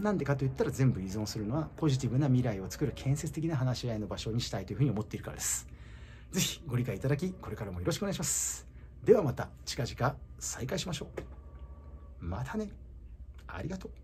なんでかと言ったら全部依存するのはポジティブな未来を作る建設的な話し合いの場所にしたいというふうに思っているからです。ぜひご理解いただき、これからもよろしくお願いします。ではまた近々再開しましょう。またね。ありがとう。